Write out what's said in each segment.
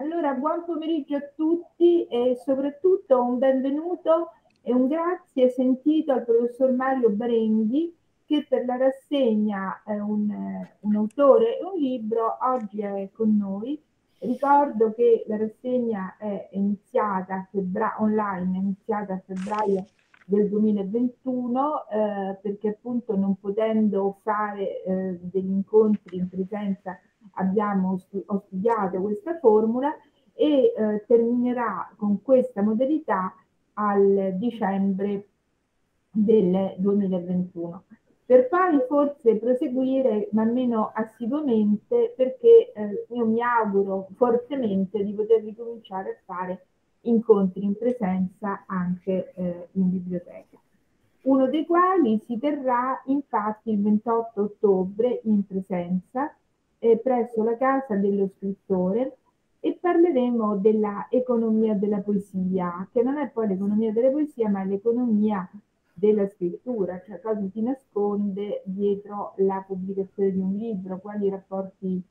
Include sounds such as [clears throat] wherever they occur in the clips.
Allora, buon pomeriggio a tutti e soprattutto un benvenuto e un grazie sentito al professor Mario Brenghi che per la rassegna è eh, un, eh, un autore e un libro, oggi è con noi. Ricordo che la rassegna è iniziata a febbra- online, è iniziata a febbraio del 2021 eh, perché appunto non potendo fare eh, degli incontri in presenza abbiamo stu- ho studiato questa formula e eh, terminerà con questa modalità al dicembre del 2021 per poi forse proseguire ma meno assiduamente perché eh, io mi auguro fortemente di poter ricominciare a fare incontri in presenza anche eh, in biblioteca. Uno dei quali si terrà infatti il 28 ottobre in presenza eh, presso la casa dello scrittore e parleremo della economia della poesia, che non è poi l'economia della poesia, ma l'economia della scrittura, cioè cosa si nasconde dietro la pubblicazione di un libro, quali rapporti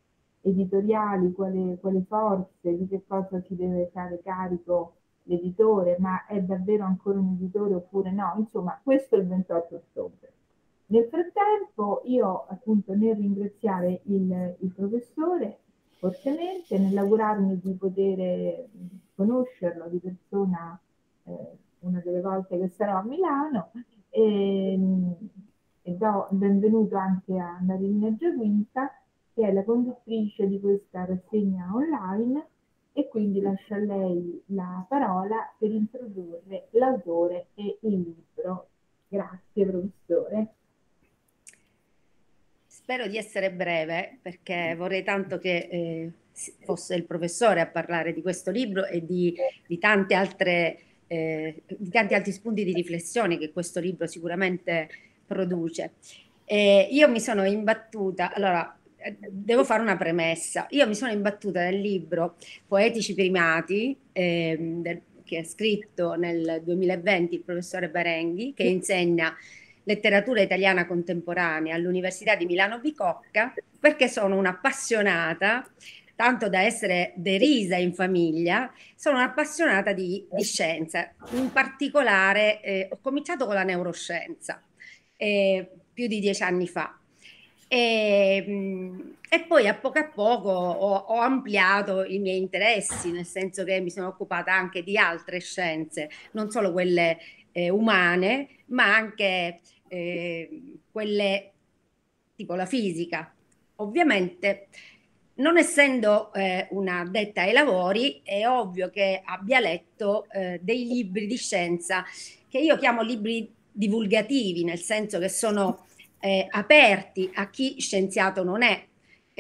editoriali, quali, quali forze, di che cosa ci deve fare carico l'editore, ma è davvero ancora un editore oppure no, insomma questo è il 28 ottobre. Nel frattempo io appunto nel ringraziare il, il professore fortemente, nell'augurarmi di poter conoscerlo di persona eh, una delle volte che sarò a Milano e, ehm, e do il benvenuto anche a Marina Giaquinta che è la conduttrice di questa rassegna online e quindi lascio a lei la parola per introdurre l'autore e il libro. Grazie professore. Spero di essere breve perché mm. vorrei tanto che eh, fosse il professore a parlare di questo libro e di, di, altre, eh, di tanti altri spunti di riflessione che questo libro sicuramente produce. Eh, io mi sono imbattuta, allora eh, devo fare una premessa, io mi sono imbattuta nel libro Poetici primati ehm, del, che ha scritto nel 2020 il professore Barenghi che mm. insegna letteratura italiana contemporanea all'Università di Milano Bicocca perché sono un'appassionata, tanto da essere derisa in famiglia, sono un'appassionata di, di scienza. In particolare eh, ho cominciato con la neuroscienza eh, più di dieci anni fa. E, mm, e, poi a poco a poco ho, ho, ampliato i miei interessi, nel senso che mi sono occupata anche di altre scienze, non solo quelle eh, umane, ma anche eh, quelle tipo la fisica. Ovviamente, non essendo eh, una detta ai lavori, è ovvio che abbia letto eh, dei libri di scienza che io chiamo libri divulgativi, nel senso che sono eh, aperti a chi scienziato non è,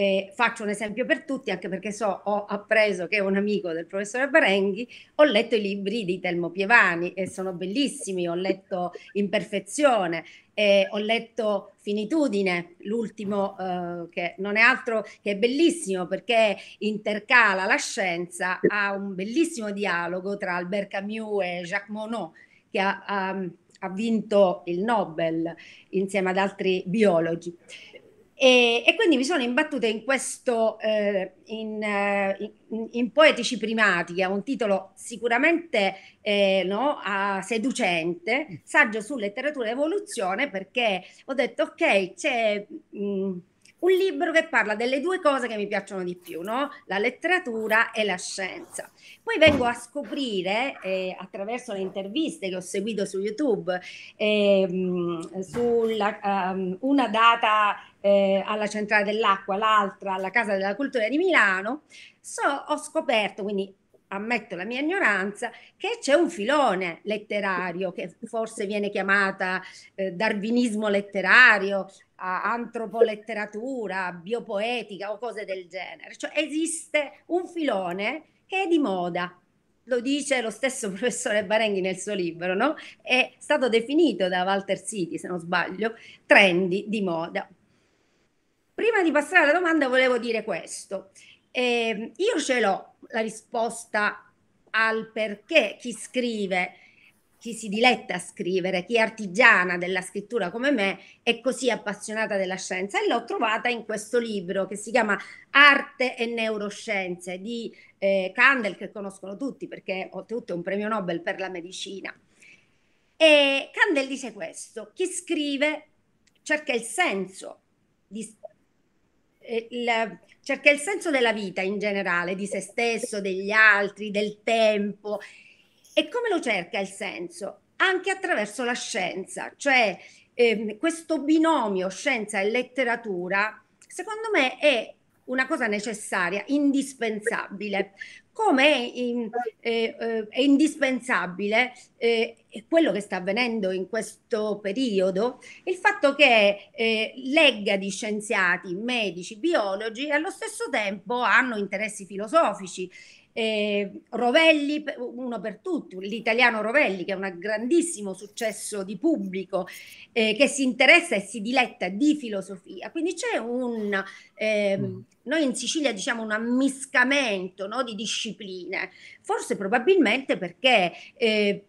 eh, faccio un esempio per tutti, anche perché so, ho appreso che è un amico del professore Barenghi, ho letto i libri di Telmo Pievani e sono bellissimi, ho letto Imperfezione, eh, ho letto Finitudine, l'ultimo eh, che non è altro che è bellissimo perché intercala la scienza a un bellissimo dialogo tra Albert Camus e Jacques Monod che ha, ha, ha vinto il Nobel insieme ad altri biologi. E, e, quindi mi sono imbattuta in questo, eh, in, eh, in, in, Poetici Primati, che è un titolo sicuramente eh, no, seducente, saggio su letteratura e evoluzione, perché ho detto ok, c'è... Mh, mm, un libro che parla delle due cose che mi piacciono di più, no? la letteratura e la scienza. Poi vengo a scoprire, eh, attraverso le interviste che ho seguito su YouTube, eh, sulla, um, una data eh, alla Centrale dell'Acqua, l'altra alla Casa della Cultura di Milano, so, ho scoperto, quindi ammetto la mia ignoranza, che c'è un filone letterario che forse viene chiamata eh, darwinismo letterario antropoletteratura, biopoetica o cose del genere. Cioè esiste un filone che è di moda, lo dice lo stesso [laughs] professore Barenghi nel suo libro, no? È stato definito da Walter City, se non sbaglio, trendy di moda. Prima di passare alla domanda volevo dire questo. Eh, io ce l'ho la risposta al perché chi scrive chi si diletta a scrivere, chi è artigiana della scrittura come me è così appassionata della scienza e l'ho trovata in questo libro che si chiama Arte e Neuroscienze di eh, Candel che conoscono tutti perché oltretutto è un premio Nobel per la medicina. E Candel dice questo, chi scrive cerca il senso di, eh, il, cerca il senso della vita in generale, di se stesso, degli altri, del tempo e come lo cerca il senso? Anche attraverso la scienza, cioè ehm, questo binomio scienza e letteratura, secondo me è una cosa necessaria, indispensabile. Come è, in, eh, eh, è indispensabile eh, quello che sta avvenendo in questo periodo, il fatto che eh, legga di scienziati, medici, biologi e allo stesso tempo hanno interessi filosofici eh, Rovelli, uno per tutti, l'italiano Rovelli che è un grandissimo successo di pubblico eh, che si interessa e si diletta di filosofia. Quindi c'è un, eh, noi in Sicilia diciamo un ammiscamento no, di discipline, forse probabilmente perché ehm,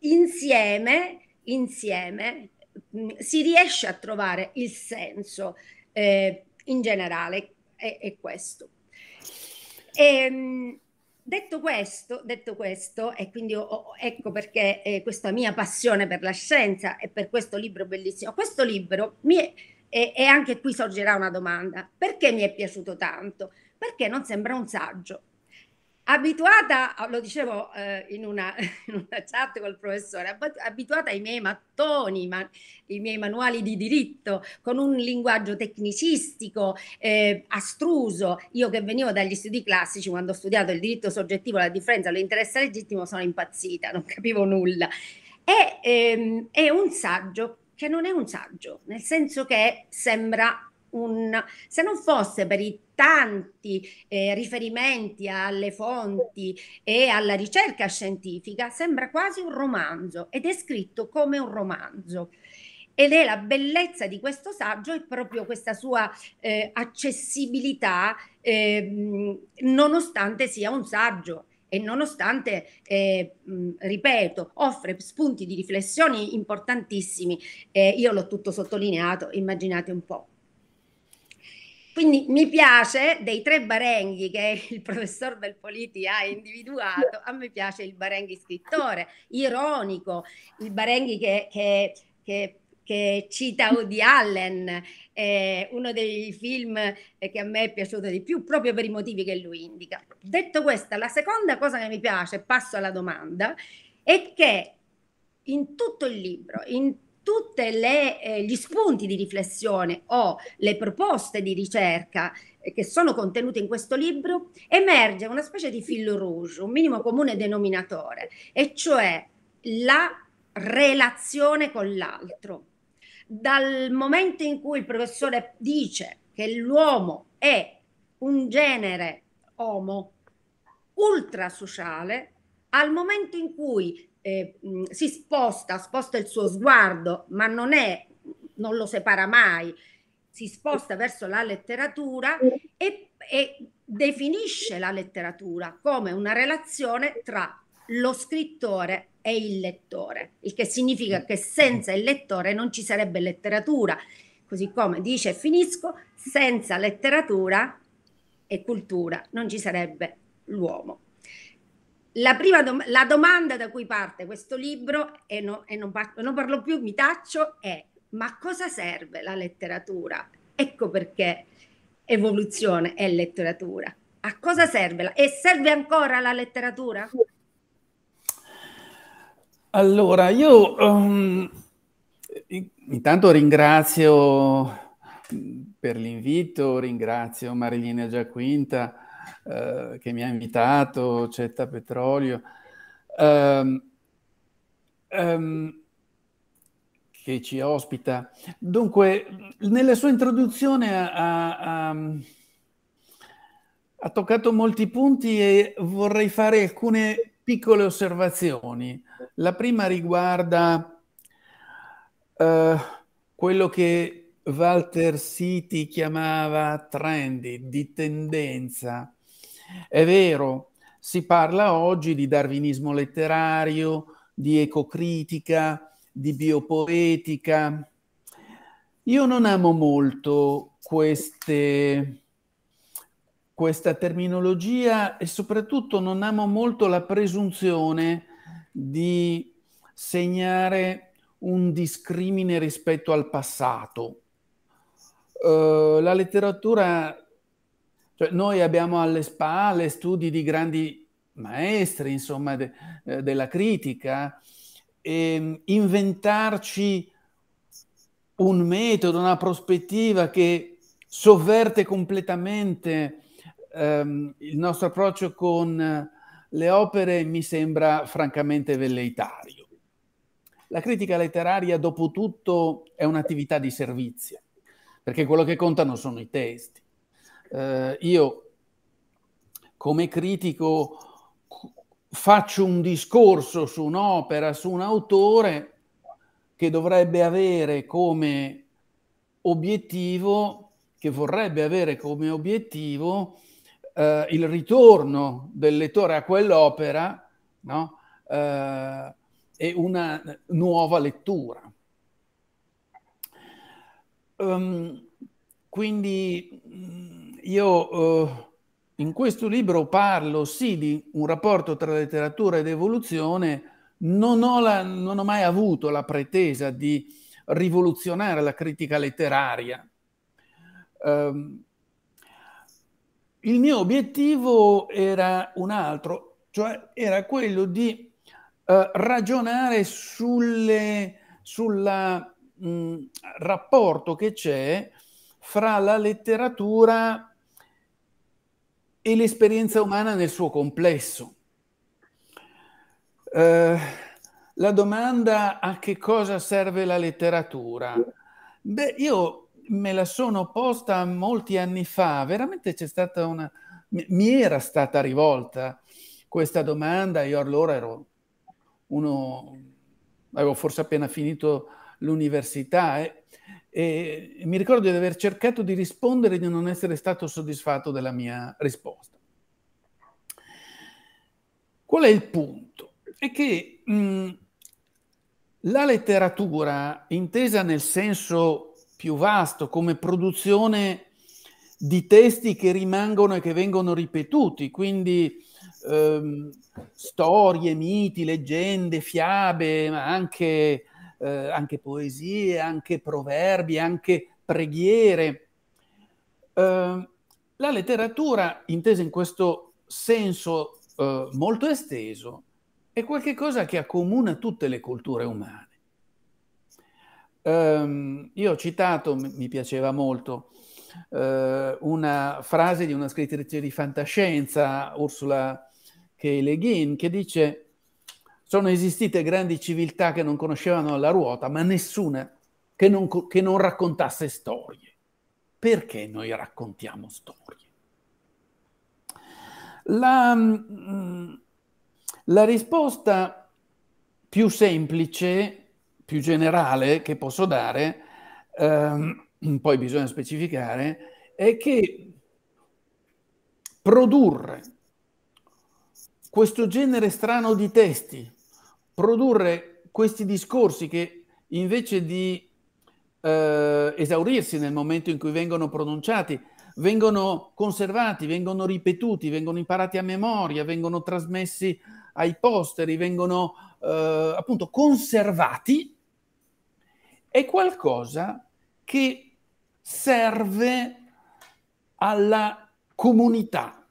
insieme, insieme mm, si riesce a trovare il senso ehm, in generale, è, è questo. E, ehm, detto, questo, detto questo, e quindi ho, ecco perché eh, questa mia passione per la scienza e per questo libro bellissimo, questo libro mi è, e, e anche qui sorgerà una domanda, perché mi è piaciuto tanto? Perché non sembra un saggio, abituata, lo dicevo eh, in, una, [laughs] in, una, chat col professore, abituata ai miei mattoni, ma, ai miei manuali di diritto, con un linguaggio tecnicistico, eh, astruso. Io che venivo dagli studi classici, quando ho studiato il diritto soggettivo, la differenza, l'interesse legittimo, sono impazzita, non capivo nulla. E, ehm, è un saggio che non è un saggio, nel senso che sembra un... se non fosse per i tanti eh, riferimenti alle fonti e alla ricerca scientifica, sembra quasi un romanzo ed è scritto come un romanzo. Ed è la bellezza di questo saggio, è proprio questa sua eh, accessibilità, eh, nonostante sia un saggio, e nonostante, eh, ripeto, offre spunti di riflessioni importantissimi, eh, io l'ho tutto sottolineato, immaginate un po'. Quindi mi piace dei tre barenghi che [laughs] il professor Belpoliti ha individuato, a me piace il barenghi scrittore, ironico, il barenghi che, che, che, che cita Woody Allen, eh, uno dei film eh, che a me è piaciuto di più, proprio per i motivi che lui indica. Detto questo, la seconda cosa che mi piace, passo alla domanda, è che in tutto il libro, in tutti eh, gli spunti di riflessione o le proposte di ricerca eh, che sono contenute in questo libro, emerge una specie di fil rouge, un minimo comune denominatore, e cioè la relazione con l'altro. Dal momento in cui il professore dice che l'uomo è un genere homo ultrasociale, al momento in cui eh, si sposta, sposta il suo sguardo, ma non è, non lo separa mai, si sposta verso la letteratura e, e definisce la letteratura come una relazione tra lo scrittore e il lettore, il che significa che senza il lettore non ci sarebbe letteratura, così come dice Finisco, senza letteratura e cultura non ci sarebbe l'uomo la, prima dom- la domanda da cui parte questo libro, e, no, e non, parlo, non parlo più, mi taccio, è ma cosa serve la letteratura? Ecco perché evoluzione è letteratura. A cosa serve? La- e serve ancora la letteratura? Allora, io um, intanto ringrazio mm, per l'invito, ringrazio Marilina Giaquinta eh, che mi ha invitato, Cetta Petrolio, ehm, ehm, che ci ospita. Dunque, nella sua introduzione ha, ha, ehm, ha toccato molti punti e vorrei fare alcune piccole osservazioni. La prima riguarda... Eh, quello che Walter City chiamava trendy, di tendenza. È vero, si parla oggi di darwinismo letterario, di ecocritica, di biopoetica. Io non amo molto queste, questa terminologia e soprattutto non amo molto la presunzione di segnare un discrimine rispetto al passato. Uh, la letteratura cioè, noi abbiamo alle spalle studi di grandi maestri, insomma, de, eh, della critica, e ehm, inventarci un metodo, una prospettiva che sovverte completamente ehm, il nostro approccio con le opere mi sembra francamente velleitario. La critica letteraria, dopo tutto, è un'attività di servizio, perché quello che contano sono i testi eh, io come critico faccio un discorso su un'opera, su un autore che dovrebbe avere come obiettivo, che vorrebbe avere come obiettivo eh, il ritorno del lettore a quell'opera no? eh, e una nuova lettura. Um, quindi mm, io eh, in questo libro parlo sì di un rapporto tra letteratura ed evoluzione, non ho, la, non ho mai avuto la pretesa di rivoluzionare la critica letteraria. Eh, il mio obiettivo era un altro, cioè era quello di eh, ragionare sul mm, rapporto che c'è fra la letteratura e l'esperienza umana nel suo complesso. Eh, la domanda a che cosa serve la letteratura? Beh, io me la sono posta molti anni fa, veramente c'è stata una... mi era stata rivolta questa domanda, io allora ero uno, avevo forse appena finito l'università eh, e mi ricordo di aver cercato di rispondere e di non essere stato soddisfatto della mia risposta. Qual è il punto? È che mh, mm, la letteratura, intesa nel senso più vasto come produzione di testi che rimangono e che vengono ripetuti, quindi ehm, storie, miti, leggende, fiabe, ma anche eh, anche poesie, anche proverbi, anche preghiere. Eh, la letteratura, intesa in questo senso eh, molto esteso, è qualcosa che accomuna tutte le culture umane. Um, io ho citato, mi piaceva molto, uh, una frase di una scrittrice di fantascienza, Ursula K. Le Guin, che dice sono esistite grandi civiltà che non conoscevano la ruota, ma nessuna che non, che non raccontasse storie. Perché noi raccontiamo storie? La, mm, la risposta più semplice, più generale che posso dare, ehm, [clears throat] poi bisogna specificare, è che produrre questo genere strano di testi produrre questi discorsi che invece di eh, esaurirsi nel momento in cui vengono pronunciati, vengono conservati, vengono ripetuti, vengono imparati a memoria, vengono trasmessi ai posteri, vengono eh, appunto conservati, è qualcosa che serve alla comunità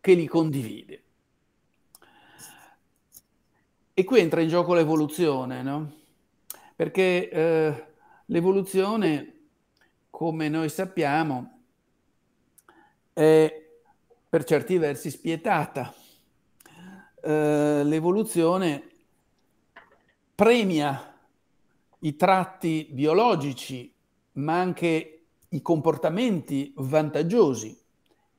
che li condivide. E qui entra in gioco l'evoluzione, no? Perché eh, l'evoluzione, come noi sappiamo, è per certi versi spietata. Eh, l'evoluzione premia i tratti biologici, ma anche i comportamenti vantaggiosi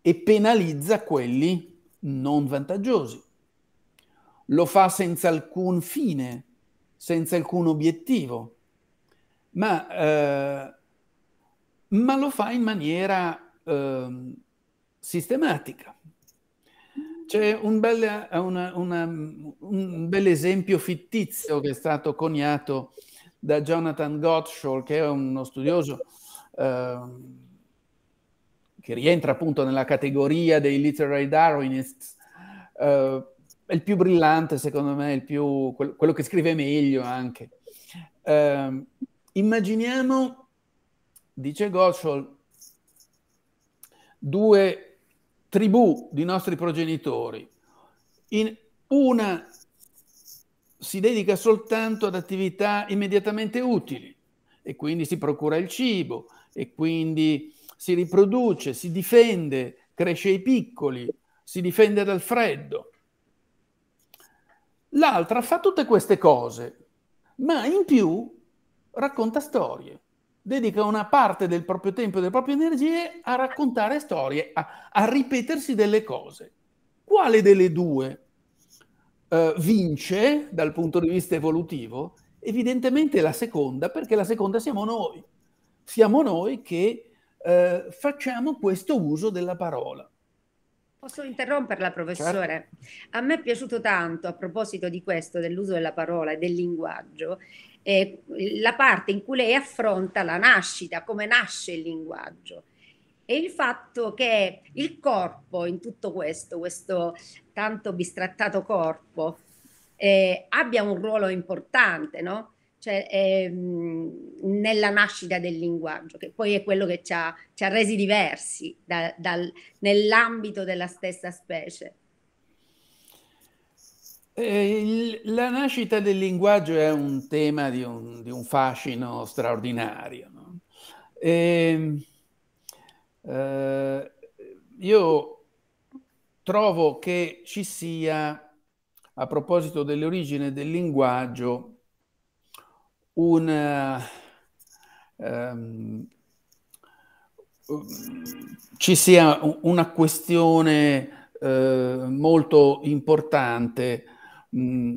e penalizza quelli non vantaggiosi lo fa senza alcun fine, senza alcun obiettivo, ma, eh, ma lo fa in maniera eh, sistematica. C'è un bel, una, una, un bel, esempio fittizio che è stato coniato da Jonathan Gottschall, che è uno studioso eh, che rientra appunto nella categoria dei literary Darwinists, eh, è il più brillante, secondo me, il più, quello che scrive meglio anche. Eh, immaginiamo, dice Goschol, due tribù di nostri progenitori. In una si dedica soltanto ad attività immediatamente utili e quindi si procura il cibo e quindi si riproduce, si difende, cresce i piccoli, si difende dal freddo L'altra fa tutte queste cose, ma in più racconta storie, dedica una parte del proprio tempo e delle proprie energie a raccontare storie, a, a ripetersi delle cose. Quale delle due eh, vince dal punto di vista evolutivo? Evidentemente la seconda, perché la seconda siamo noi. Siamo noi che eh, facciamo questo uso della parola. Posso interromperla, professore? Certo. A me è piaciuto tanto, a proposito di questo, dell'uso della parola e del linguaggio, eh, la parte in cui lei affronta la nascita, come nasce il linguaggio. E il fatto che il corpo in tutto questo, questo tanto bistrattato corpo, eh, abbia un ruolo importante, no? cioè, eh, nella nascita del linguaggio, che poi è quello che ci ha, ci ha resi diversi da, dal, nell'ambito della stessa specie. Eh, la nascita del linguaggio è un tema di un, di un fascino straordinario. No? E, ehm, eh, io trovo che ci sia, a proposito dell'origine del linguaggio, un... Um, ci sia una questione eh, molto importante. Mm,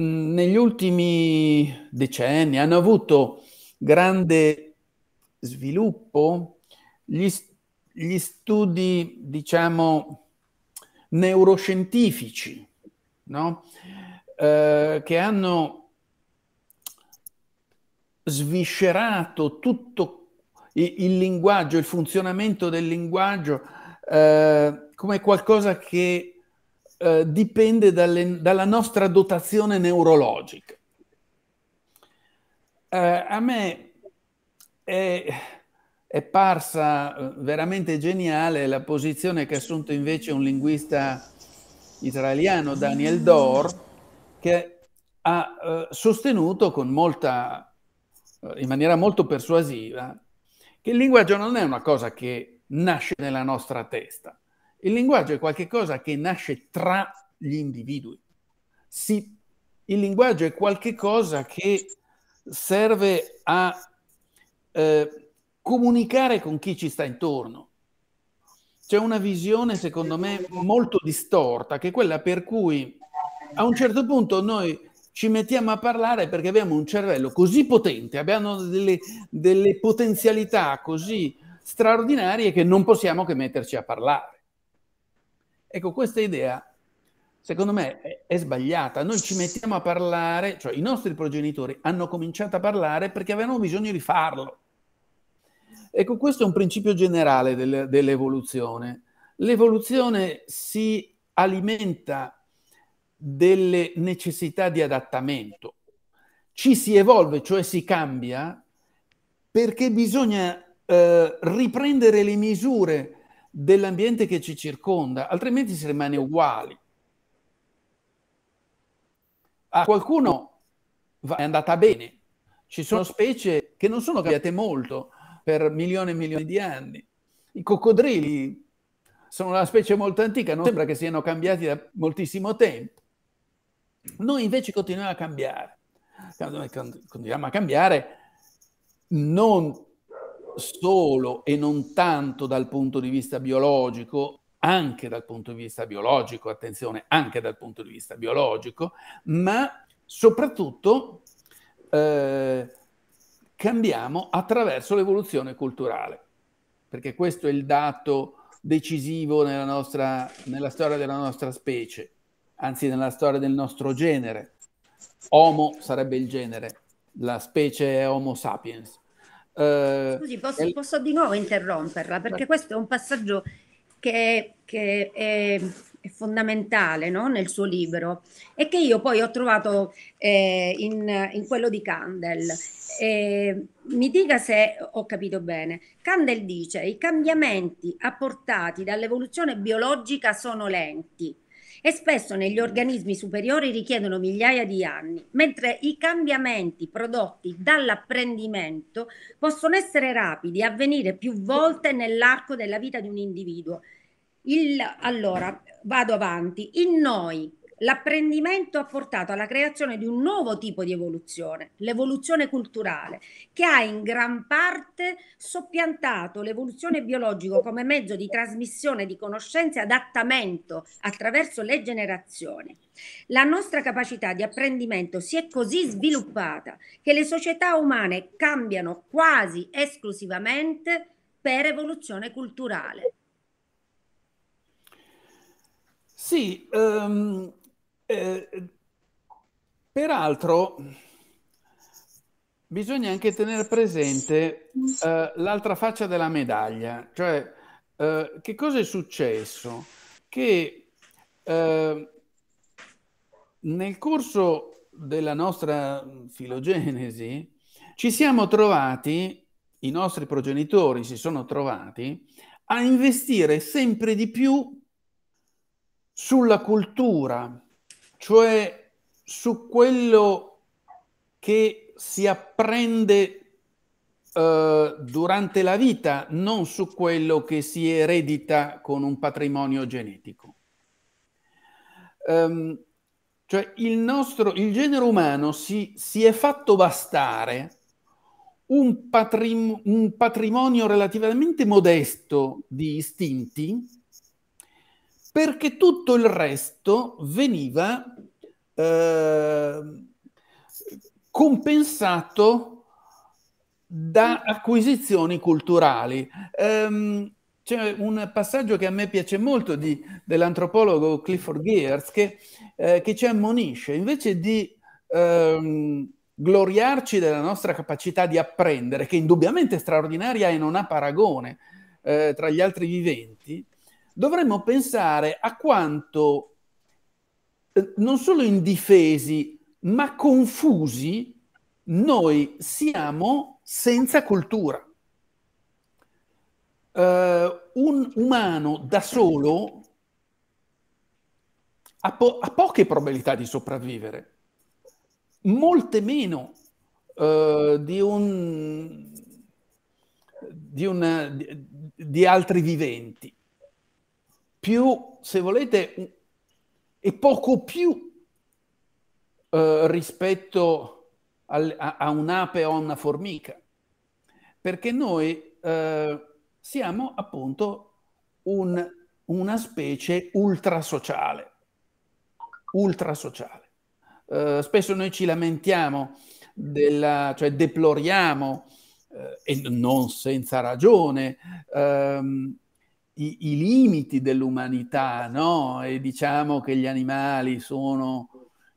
mm, negli ultimi decenni hanno avuto grande sviluppo gli, gli studi, diciamo, neuroscientifici, no? eh, che hanno sviscerato tutto il, il linguaggio, il funzionamento del linguaggio eh, come qualcosa che eh, dipende dalle, dalla nostra dotazione neurologica. Eh, a me è, è parsa eh, veramente geniale la posizione che ha assunto invece un linguista italiano, Daniel Dor, che ha eh, sostenuto con molta in maniera molto persuasiva che il linguaggio non è una cosa che nasce nella nostra testa. Il linguaggio è qualcosa che nasce tra gli individui. Si, il linguaggio è qualcosa che serve a eh, comunicare con chi ci sta intorno. C'è una visione, secondo me, molto distorta, che è quella per cui a un certo punto noi ci mettiamo a parlare perché abbiamo un cervello così potente, abbiamo delle, delle potenzialità così straordinarie che non possiamo che metterci a parlare. Ecco, questa idea, secondo me, è, è sbagliata. Noi ci mettiamo a parlare, cioè i nostri progenitori hanno cominciato a parlare perché avevano bisogno di farlo. Ecco, questo è un principio generale del, dell'evoluzione. L'evoluzione si alimenta delle necessità di adattamento. Ci si evolve, cioè si cambia, perché bisogna eh, riprendere le misure dell'ambiente che ci circonda, altrimenti si rimane uguali. A qualcuno è andata bene, ci sono specie che non sono cambiate molto per milioni e milioni di anni. I coccodrilli sono una specie molto antica, non sembra che siano cambiati da moltissimo tempo. Noi invece continuiamo a cambiare. Cioè, continuiamo a cambiare non solo e non tanto dal punto di vista biologico, anche dal punto di vista biologico, attenzione, anche dal punto di vista biologico, ma soprattutto eh, cambiamo attraverso l'evoluzione culturale, perché questo è il dato decisivo nella, nostra, nella storia della nostra specie anzi nella storia del nostro genere. Homo sarebbe il genere, la specie è Homo sapiens. Eh, Scusi, posso, è... posso, di nuovo interromperla perché questo è un passaggio che, che è, è, fondamentale no? nel suo libro e che io poi ho trovato eh, in, in, quello di Candel. Eh, mi dica se ho capito bene. Candel dice i cambiamenti apportati dall'evoluzione biologica sono lenti e spesso negli organismi superiori richiedono migliaia di anni, mentre i cambiamenti prodotti dall'apprendimento possono essere rapidi e avvenire più volte nell'arco della vita di un individuo. Il, allora, vado avanti. In noi L'apprendimento ha portato alla creazione di un nuovo tipo di evoluzione, l'evoluzione culturale, che ha in gran parte soppiantato l'evoluzione biologica come mezzo di trasmissione di conoscenze e adattamento attraverso le generazioni. La nostra capacità di apprendimento si è così sviluppata che le società umane cambiano quasi esclusivamente per evoluzione culturale. Sì, um, eh, peraltro, bisogna anche tenere presente eh, l'altra faccia della medaglia, cioè eh, che cosa è successo? Che eh, nel corso della nostra filogenesi ci siamo trovati, i nostri progenitori si sono trovati a investire sempre di più sulla cultura, cioè su quello che si apprende eh, durante la vita, non su quello che si eredita con un patrimonio genetico. Um, cioè il, nostro, il genere umano si, si è fatto bastare un, patrim- un, patrimonio relativamente modesto di istinti perché tutto il resto veniva eh, compensato da acquisizioni culturali. Um, c'è un passaggio che a me piace molto di, dell'antropologo Clifford Geertz che, eh, che, ci ammonisce, invece di ehm, gloriarci della nostra capacità di apprendere, che indubbiamente è straordinaria e non ha paragone eh, tra gli altri viventi, dovremmo pensare a quanto eh, non solo indifesi, ma confusi noi siamo senza cultura. Uh, un umano da solo ha, po- ha, poche probabilità di sopravvivere, molte meno uh, di, un, di, una, di, di altri viventi più, se volete, e poco più eh, rispetto al, a, a, un'ape o a una formica, perché noi eh, siamo appunto un, una specie ultrasociale, ultrasociale. Eh, spesso noi ci lamentiamo, della, cioè deploriamo, eh, e non senza ragione, ehm, i, i limiti dell'umanità, no? E diciamo che gli animali sono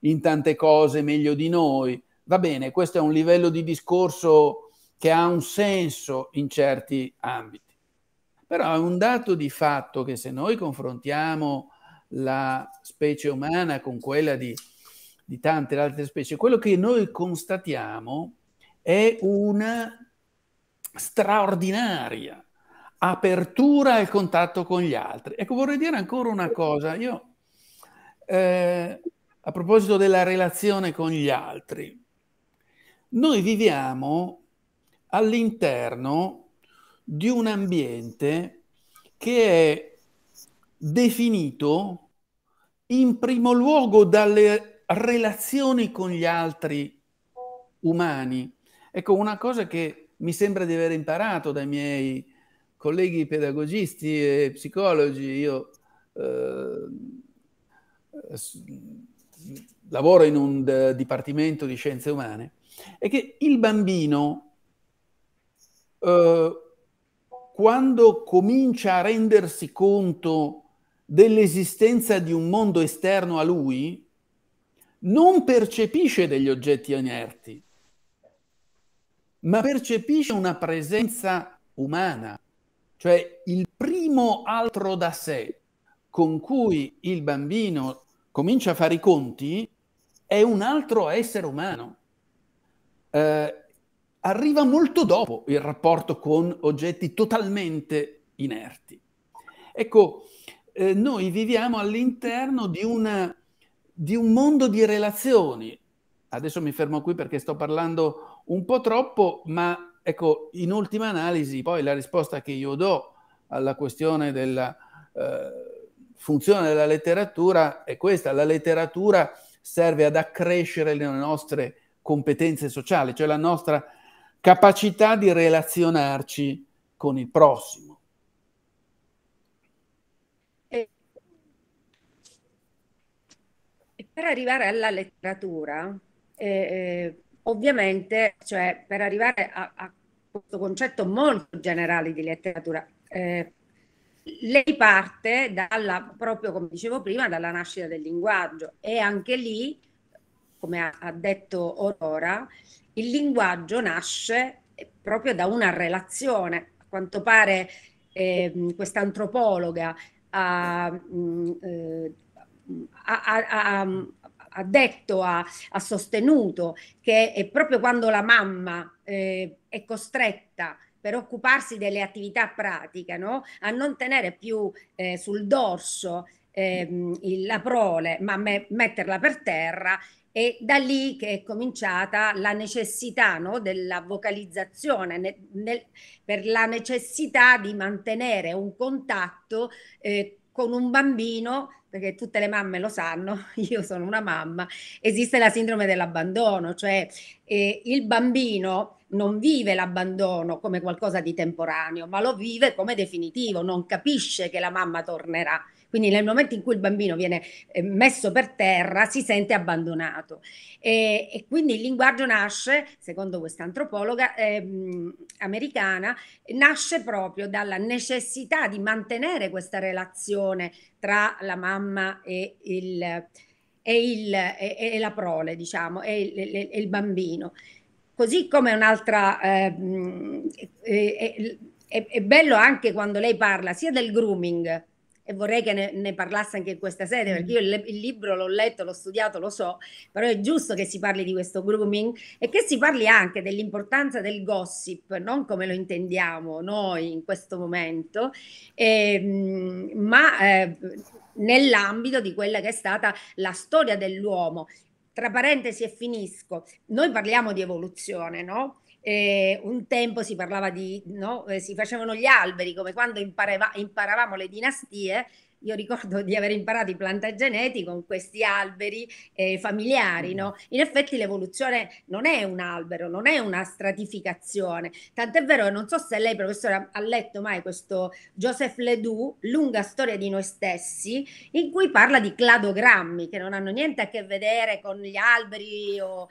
in tante cose meglio di noi. Va bene, questo è un livello di discorso che ha un senso in certi ambiti, però è un dato di fatto che se noi confrontiamo la specie umana con quella di, di tante altre specie, quello che noi constatiamo è una straordinaria apertura al contatto con gli altri. Ecco, vorrei dire ancora una cosa. Io, eh, a proposito della relazione con gli altri, noi viviamo all'interno di un ambiente che è definito in primo luogo dalle relazioni con gli altri umani. Ecco, una cosa che mi sembra di aver imparato dai miei colleghi pedagogisti e psicologi, io eh, lavoro in un dipartimento di scienze umane, è che il bambino eh, quando comincia a rendersi conto dell'esistenza di un mondo esterno a lui, non percepisce degli oggetti inerti, ma percepisce una presenza umana cioè il primo altro da sé con cui il bambino comincia a fare i conti è un altro essere umano. Eh, arriva molto dopo il rapporto con oggetti totalmente inerti. Ecco, eh, noi viviamo all'interno di, una, di un mondo di relazioni. Adesso mi fermo qui perché sto parlando un po' troppo, ma ecco, in ultima analisi, poi la risposta che io do alla questione della eh, funzione della letteratura è questa. La letteratura serve ad accrescere le nostre competenze sociali, cioè la nostra capacità di relazionarci con il prossimo. E per arrivare alla letteratura, eh, eh ovviamente, cioè, per arrivare a, a, questo concetto molto generale di letteratura, eh, lei parte dalla, proprio come dicevo prima, dalla nascita del linguaggio e anche lì, come ha, ha detto Aurora, il linguaggio nasce proprio da una relazione. A quanto pare ehm, mm, eh, questa antropologa ha, ha, ha, ha detto, ha, ha, sostenuto che è proprio quando la mamma eh, è costretta per occuparsi delle attività pratiche, no? a non tenere più eh, sul dorso eh, la prole, ma me- metterla per terra, e da lì che è cominciata la necessità no, della vocalizzazione nel, nel, per la necessità di mantenere un contatto eh, con un bambino perché tutte le mamme lo sanno, [laughs] io sono una mamma, esiste la sindrome dell'abbandono, cioè eh, il bambino non vive l'abbandono come qualcosa di temporaneo, ma lo vive come definitivo, non capisce che la mamma tornerà. Quindi nel momento in cui il bambino viene eh, messo per terra si sente abbandonato e, e quindi il linguaggio nasce, secondo questa antropologa ehm, americana, nasce proprio dalla necessità di mantenere questa relazione tra la mamma e il, e il e, e la prole, diciamo, e il, il bambino. Così come un'altra... Ehm, è bello anche quando lei parla sia del grooming e vorrei che ne, ne parlasse anche in questa sede, perché mm. io il, il, libro l'ho letto, l'ho studiato, lo so, però è giusto che si parli di questo grooming e che si parli anche dell'importanza del gossip, non come lo intendiamo noi in questo momento, eh, ma eh, nell'ambito di quella che è stata la storia dell'uomo tra parentesi e finisco, noi parliamo di evoluzione, no? eh, un tempo si parlava di, no? eh, si facevano gli alberi, come quando impareva, imparavamo le dinastie, io ricordo di aver imparato i plantageneti con questi alberi eh, familiari, mm. no? In effetti l'evoluzione non è un albero, non è una stratificazione. Tant'è vero che non so se lei, professore, ha letto mai questo Joseph Ledoux, Lunga storia di noi stessi, in cui parla di cladogrammi che non hanno niente a che vedere con gli alberi o,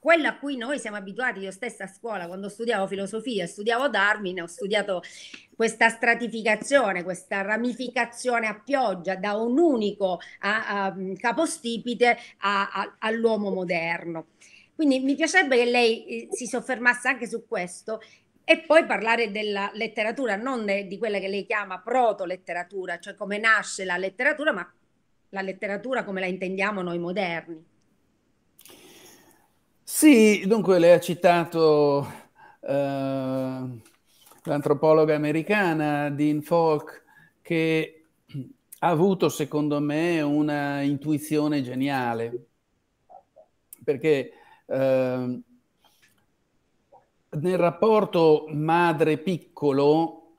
quella a cui noi siamo abituati, io stessa a scuola quando studiavo filosofia, studiavo Darwin, ho studiato questa stratificazione, questa ramificazione a pioggia da un unico a, a, capostipite a, all'uomo moderno. Quindi mi piacerebbe che lei eh, si soffermasse anche su questo e poi parlare della letteratura, non di quella che lei chiama proto-letteratura, cioè come nasce la letteratura, ma la letteratura come la intendiamo noi moderni. Sì, dunque lei ha citato eh, l'antropologa americana Dean Falk che ha avuto secondo me una intuizione geniale perché eh, nel rapporto madre-piccolo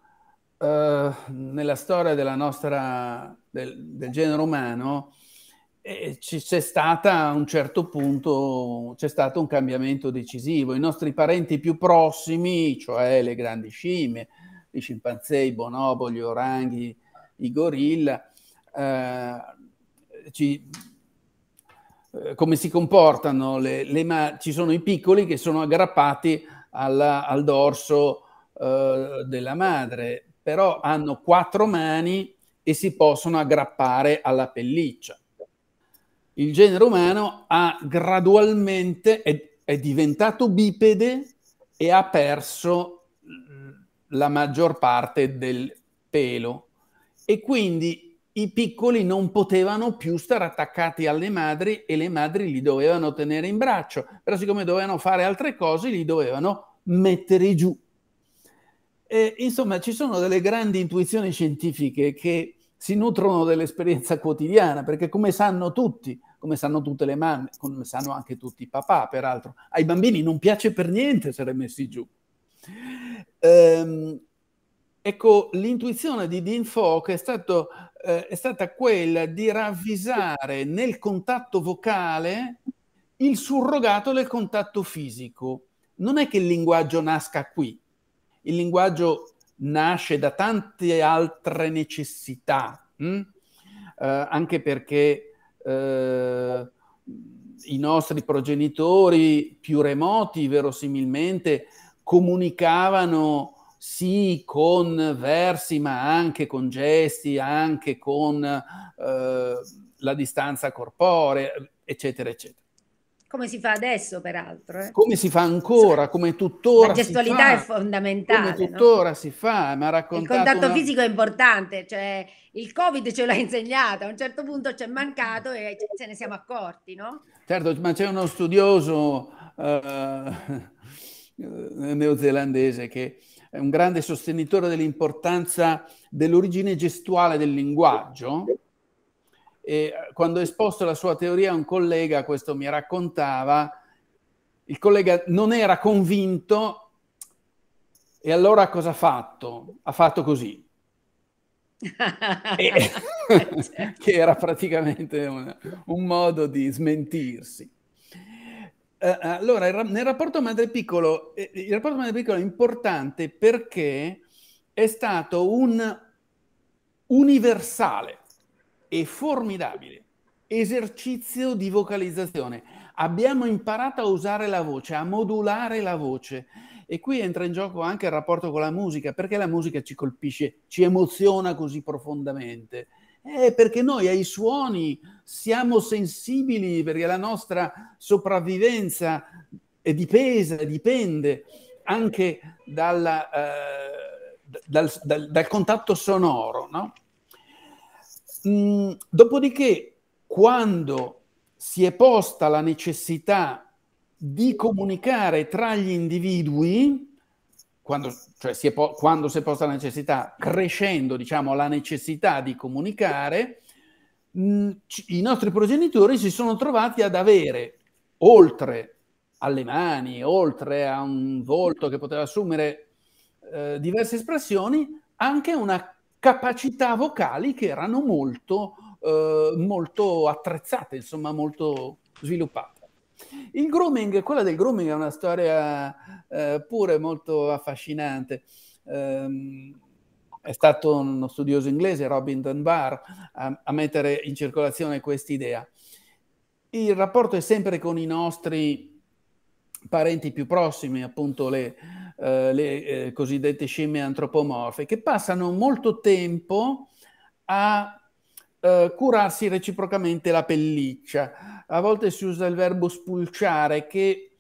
eh, nella storia della nostra, del, del genere umano c'è stata a un certo punto c'è stato un cambiamento decisivo. I nostri parenti più prossimi, cioè le grandi scimmie, i scimpanzé, i bonobo, gli oranghi, i gorilla, eh, ci, eh, come si comportano? Le, le ci sono i piccoli che sono aggrappati alla, al dorso eh, della madre, però hanno quattro mani e si possono aggrappare alla pelliccia il genere umano ha gradualmente, è, è diventato bipede e ha perso la maggior parte del pelo. E quindi i piccoli non potevano più stare attaccati alle madri e le madri li dovevano tenere in braccio, però siccome dovevano fare altre cose li dovevano mettere giù. E, insomma, ci sono delle grandi intuizioni scientifiche che si nutrono dell'esperienza quotidiana, perché come sanno tutti, come sanno tutte le mamme, come sanno anche tutti i papà, peraltro, ai bambini non piace per niente essere messi giù. Ehm, ecco, l'intuizione di Dean Falk è, stato, eh, è stata quella di ravvisare nel contatto vocale il surrogato del contatto fisico. Non è che il linguaggio nasca qui, il linguaggio nasce da tante altre necessità, hm? eh, anche perché eh, i nostri progenitori più remoti verosimilmente comunicavano sì con versi, ma anche con gesti, anche con eh, la distanza corporea, eccetera, eccetera. Come si fa adesso, peraltro. Eh? Come si fa ancora, come tuttora. La gestualità è fondamentale. Come tuttora no? si fa, mi raccontato. Il contatto una... fisico è importante, cioè il Covid ce l'ha insegnato, a un certo punto ci è mancato e ce ne siamo accorti, no? Certo, ma c'è uno studioso uh, neozelandese che è un grande sostenitore dell'importanza dell'origine gestuale del linguaggio e eh, quando ho esposto la sua teoria a un collega, questo mi raccontava, il collega non era convinto e allora cosa ha fatto? Ha fatto così. [laughs] e, [laughs] certo. che era praticamente un, un modo di smentirsi. Uh, allora, il, nel rapporto madre piccolo, il rapporto madre piccolo è importante perché è stato un universale e formidabile esercizio di vocalizzazione. Abbiamo imparato a usare la voce, a modulare la voce e qui entra in gioco anche il rapporto con la musica, perché la musica ci colpisce, ci emoziona così profondamente. Eh, perché noi ai suoni siamo sensibili, perché la nostra sopravvivenza è dipesa, dipende anche dalla, eh, dal, dal, dal, contatto sonoro. No? Mm, dopodiché, quando si è posta la necessità di comunicare tra gli individui, quando, cioè si è po- quando si è posta la necessità, crescendo diciamo, la necessità di comunicare, mh, mm, i nostri progenitori si sono trovati ad avere, oltre alle mani, oltre a un volto che poteva assumere eh, diverse espressioni, anche una capacità vocali che erano molto, eh, molto attrezzate, insomma molto sviluppate. Il grooming, quella del grooming è una storia eh, pure molto affascinante. Um, è stato uno studioso inglese, Robin Dunbar, a, a mettere in circolazione questa idea. Il rapporto è sempre con i nostri parenti più prossimi, appunto le, eh, le eh, cosiddette scimmie antropomorfe, che passano molto tempo a eh, curarsi reciprocamente la pelliccia. A volte si usa il verbo spulciare, che,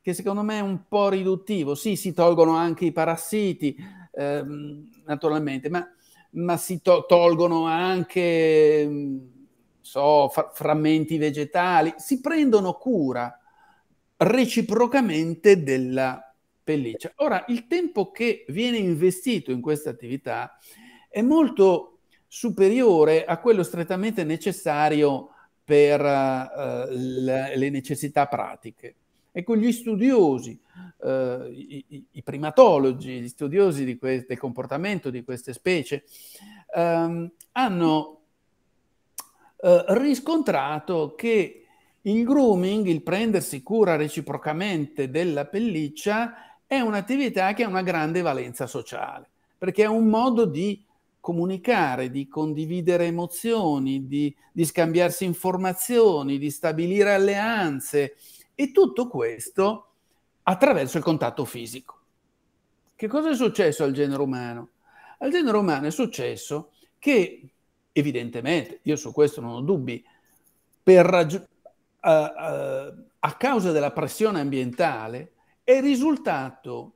che secondo me è un po' riduttivo. Sì, si tolgono anche i parassiti, ehm, naturalmente, ma, ma si to- tolgono anche... Mm, so, fra- frammenti vegetali, si prendono cura reciprocamente della, pelliccia pelliccia. Ora, il tempo che viene investito in questa attività è molto superiore a quello strettamente necessario per uh, le necessità pratiche. Ecco, gli studiosi, uh, i, i, primatologi, gli studiosi que- del comportamento di queste specie, um, hanno uh, riscontrato che il grooming, il prendersi cura reciprocamente della pelliccia, è un'attività che ha una grande valenza sociale, perché è un modo di comunicare, di condividere emozioni, di, di scambiarsi informazioni, di stabilire alleanze e tutto questo attraverso il contatto fisico. Che cosa è successo al genere umano? Al genere umano è successo che, evidentemente, io su questo non ho dubbi, per, uh, uh, a causa della pressione ambientale, è risultato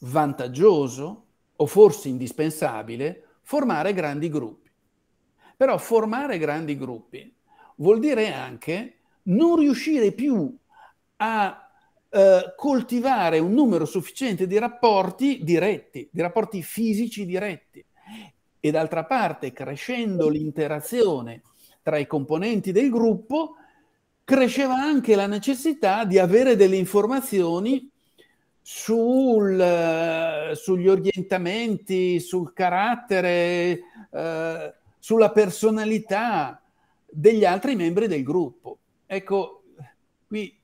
vantaggioso o forse indispensabile formare grandi gruppi. Però formare grandi gruppi vuol dire anche non riuscire più a eh, coltivare un numero sufficiente di rapporti diretti, di rapporti fisici diretti. E d'altra parte, crescendo l'interazione tra i componenti del gruppo, cresceva anche la necessità di avere delle informazioni sul, eh, sugli orientamenti, sul carattere, eh, sulla personalità degli altri membri del gruppo. Ecco, qui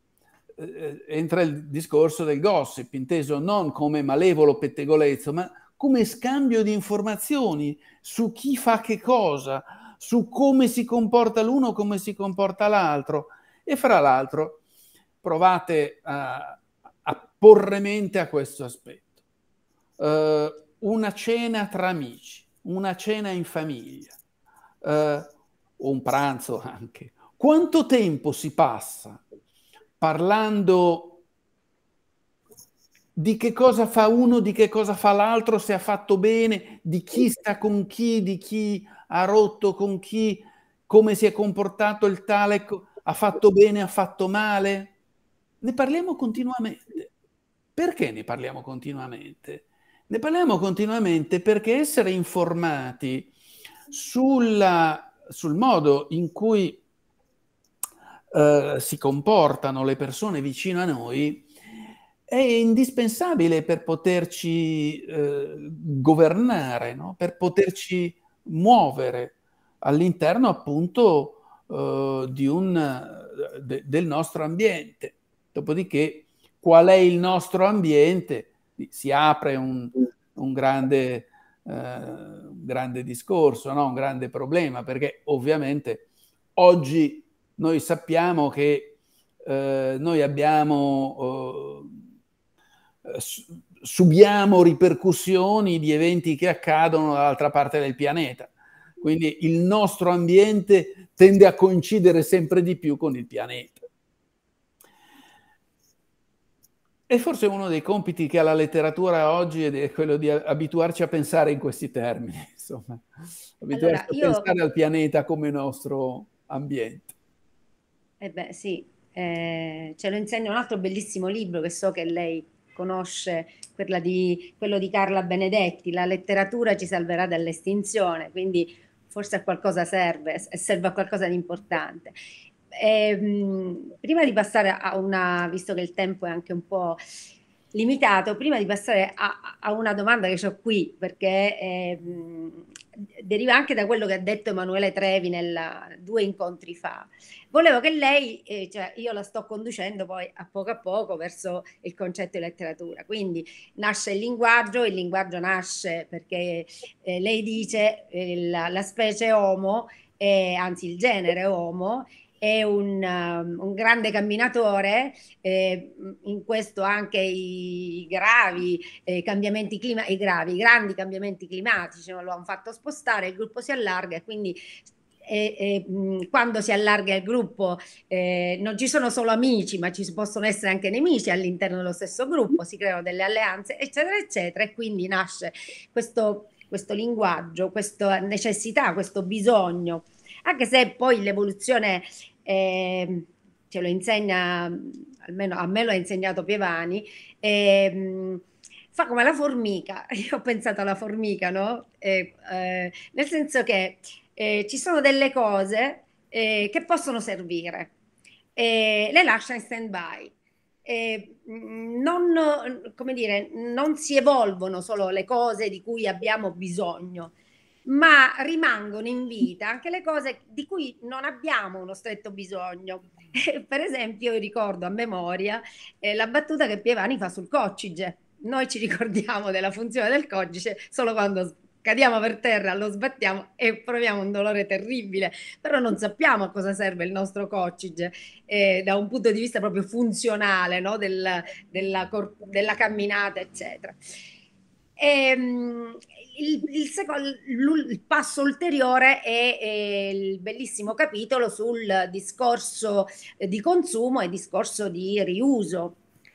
eh, entra il discorso del gossip, inteso non come malevolo pettegolezzo, ma come scambio di informazioni su chi fa che cosa, su come si comporta l'uno, come si comporta l'altro e fra l'altro provate a, a porre mente a questo aspetto. Uh, una cena tra amici, una cena in famiglia, uh, eh, o un pranzo anche. Quanto tempo si passa parlando di che cosa fa uno, di che cosa fa l'altro, se ha fatto bene, di chi sta con chi, di chi ha rotto con chi, come si è comportato il tale. Co- ha fatto bene, ha fatto male. Ne parliamo continuamente. Perché ne parliamo continuamente? Ne parliamo continuamente perché essere informati sulla, sul modo in cui eh, si comportano le persone vicino a noi è indispensabile per poterci eh, governare, no? per poterci muovere all'interno appunto eh, un, de, del nostro ambiente. Dopodiché, qual è il nostro ambiente? Si apre un, un grande, eh, grande, discorso, no? un grande problema, perché ovviamente oggi noi sappiamo che eh, noi abbiamo, eh, subiamo ripercussioni di eventi che accadono dall'altra parte del pianeta. Quindi il nostro ambiente tende a coincidere sempre di più con il pianeta. E forse uno dei compiti che ha la letteratura oggi è quello di abituarci a pensare in questi termini, [laughs] insomma, abituarci allora, io... a pensare al pianeta come nostro ambiente. Eh beh, sì, eh, ce lo insegna un altro bellissimo libro che so che lei conosce, di, quello di Carla Benedetti, La letteratura ci salverà dall'estinzione, quindi forse a qualcosa serve, serve a qualcosa di importante. E, ehm, mh, prima di passare a una, visto che il tempo è anche un po' limitato, prima di passare a, a una domanda che ho qui, perché eh, deriva anche da quello che ha detto Emanuele Trevi nella, due incontri fa, Volevo che lei, eh, cioè io la sto conducendo poi a poco a poco verso il concetto di letteratura, quindi nasce il linguaggio, il linguaggio nasce perché eh, lei dice eh, la, la, specie Homo, anzi il genere Homo, è un, um, un, grande camminatore, eh, in questo anche i gravi eh, cambiamenti climatici, i gravi, grandi cambiamenti climatici lo hanno fatto spostare, il gruppo si allarga e quindi e, e mm, quando si allarga il gruppo eh, non ci sono solo amici, ma ci possono essere anche nemici all'interno dello stesso gruppo, si creano delle alleanze, eccetera, eccetera, e quindi nasce questo, questo linguaggio, questa necessità, questo bisogno, anche se poi l'evoluzione eh, ce lo insegna, almeno a me lo ha insegnato Pievani, eh, fa come la formica, [laughs] io ho pensato alla formica, no? Eh, eh, nel senso che eh, ci sono delle cose eh, che possono servire e eh, le lascia in stand by. E eh, mm, non, come dire, non si evolvono solo le cose di cui abbiamo bisogno, ma rimangono in vita anche le cose di cui non abbiamo uno stretto bisogno. Eh, per esempio, io ricordo a memoria eh, la battuta che Pievani fa sul coccige. Noi ci ricordiamo della funzione del codice solo quando cadiamo per terra, lo sbattiamo e proviamo un dolore terribile, però non sappiamo a cosa serve il nostro coccige eh, da un punto di vista proprio funzionale no? Del, della, cor- della, camminata, eccetera. E, ehm, il, il, secondo, il, passo ulteriore è, è, il bellissimo capitolo sul discorso di consumo e discorso di riuso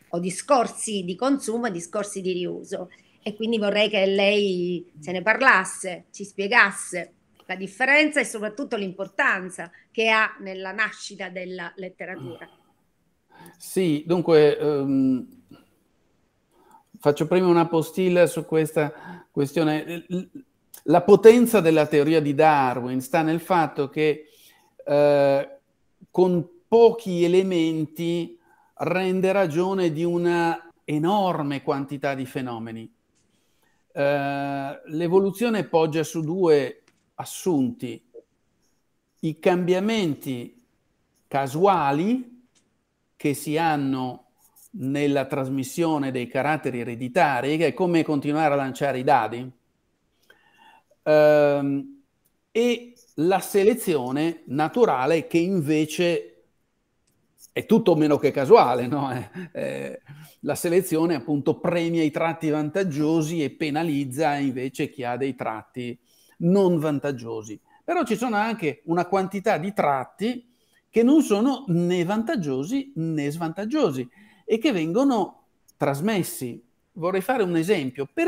o discorsi di consumo e discorsi di riuso e quindi vorrei che lei se ne parlasse, ci spiegasse la differenza e soprattutto l'importanza che ha nella nascita della letteratura. Sì, dunque um, faccio prima una postilla su questa questione. La potenza della teoria di Darwin sta nel fatto che eh, con pochi elementi rende ragione di una enorme quantità di fenomeni. Eh, l'evoluzione poggia su due assunti, i cambiamenti casuali che si hanno nella trasmissione dei caratteri ereditari, che è come continuare a lanciare i dadi, ehm, e la selezione naturale che invece è tutto meno che casuale, no? [laughs] Eh, eh, la selezione appunto premia i tratti vantaggiosi e penalizza invece chi ha dei tratti non vantaggiosi. Però ci sono anche una quantità di tratti che non sono né vantaggiosi né svantaggiosi e che vengono trasmessi. Vorrei fare un esempio, per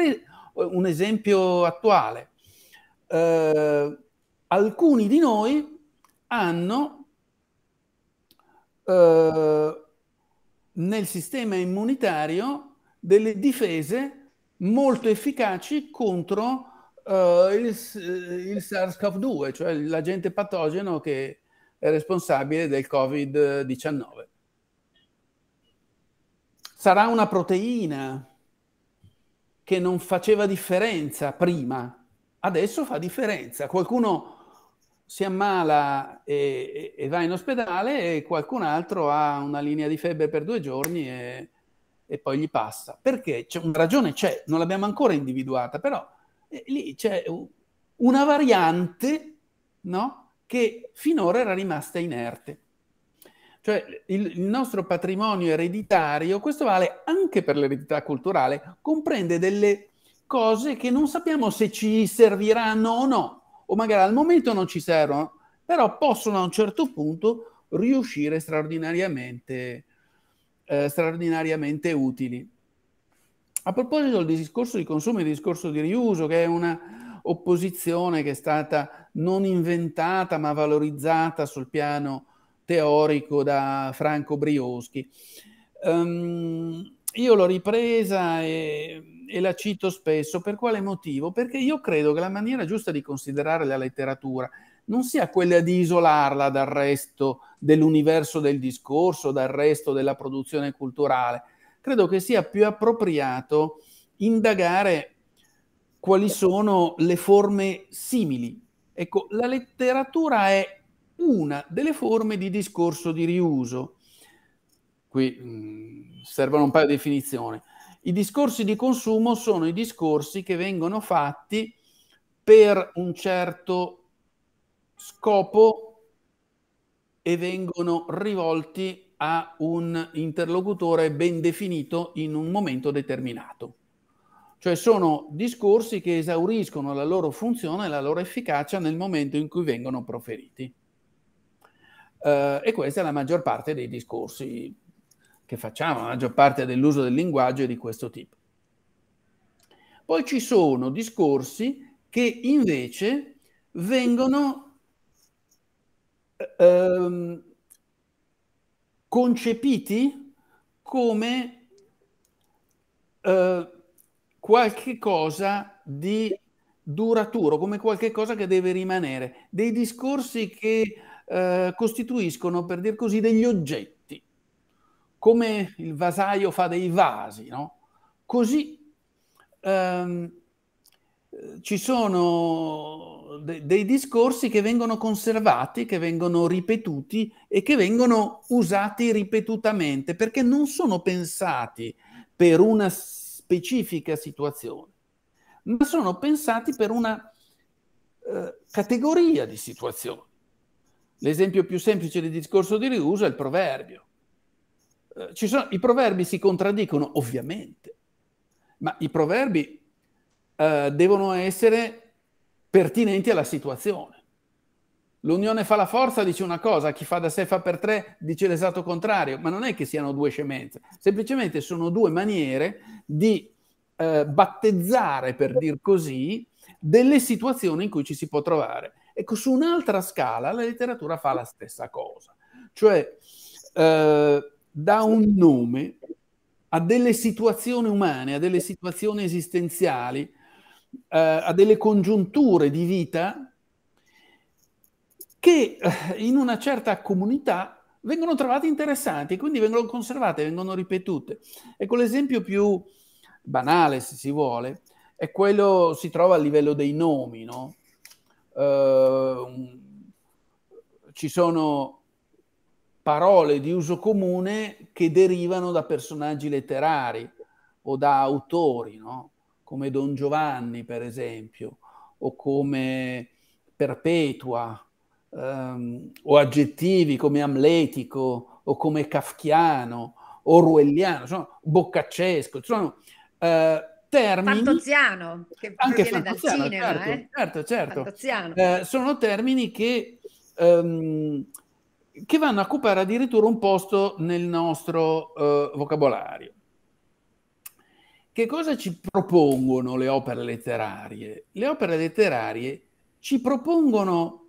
un esempio attuale. Eh, alcuni di noi hanno eh, nel sistema immunitario delle difese molto efficaci contro Uh, il, eh, il SARS-CoV-2, cioè l'agente patogeno che è responsabile del Covid-19. Sarà una proteina che non faceva differenza prima, adesso fa differenza. Qualcuno si ammala e, e, va in ospedale e qualcun altro ha una linea di febbre per due giorni e, e poi gli passa. Perché? C'è una ragione, c'è, non l'abbiamo ancora individuata, però eh, lì c'è una variante no? che finora era rimasta inerte. Cioè il, il nostro patrimonio ereditario, questo vale anche per l'eredità culturale, comprende delle cose che non sappiamo se ci serviranno o no o magari al momento non ci servono, però possono a un certo punto riuscire straordinariamente, eh, straordinariamente utili. A proposito del discorso di consumo e del discorso di riuso, che è una opposizione che è stata non inventata ma valorizzata sul piano teorico da Franco Brioschi. Um, io l'ho ripresa e, e la cito spesso. Per quale motivo? Perché io credo che la maniera giusta di considerare la letteratura non sia quella di isolarla dal resto dell'universo del discorso, dal resto della produzione culturale. Credo che sia più appropriato indagare quali sono le forme simili. Ecco, la letteratura è una delle forme di discorso di riuso. Qui mm, servono un paio di definizioni. I discorsi di consumo sono i discorsi che vengono fatti per un certo scopo e vengono rivolti a un interlocutore ben definito in un momento determinato. Cioè sono discorsi che esauriscono la loro funzione e la loro efficacia nel momento in cui vengono proferiti. Uh, e questa è la maggior parte dei discorsi che facciamo, la maggior parte dell'uso del linguaggio è di questo tipo. Poi ci sono discorsi che invece vengono ehm, concepiti come eh, qualche cosa di duraturo, come qualche cosa che deve rimanere, dei discorsi che eh, costituiscono, per dir così, degli oggetti come il vasaio fa dei vasi, no? Così ehm, ci sono de- dei discorsi che vengono conservati, che vengono ripetuti e che vengono usati ripetutamente perché non sono pensati per una specifica situazione, ma sono pensati per una eh, categoria di situazioni. L'esempio più semplice di discorso di riuso è il proverbio. Eh, sono, I proverbi si contraddicono, ovviamente, ma i proverbi eh, devono essere pertinenti alla situazione. L'unione fa la forza dice una cosa, chi fa da sé fa per tre dice l'esatto contrario, ma non è che siano due scemenze, semplicemente sono due maniere di eh, battezzare, per dir così, delle situazioni in cui ci si può trovare. Ecco, su un'altra scala la letteratura fa la stessa cosa, cioè eh, dà un nome a delle situazioni umane, a delle situazioni esistenziali, eh, a delle congiunture di vita che eh, in una certa comunità vengono trovate interessanti, quindi vengono conservate, vengono ripetute. Ecco l'esempio più banale, se si vuole, è quello si trova a livello dei nomi, no? eh, ci sono parole di uso comune che derivano da personaggi letterari o da autori, no? come Don Giovanni per esempio, o come Perpetua, ehm, o aggettivi come amletico, o come kafkiano, orwelliano, sono boccaccesco, sono eh, termini... Fantoziano, che anche fantoziano, dal cinema, certo, eh? certo, certo. Eh, sono termini che... Ehm, che vanno a occupare addirittura un posto nel nostro eh, vocabolario. Che cosa ci propongono le opere letterarie? Le opere letterarie ci propongono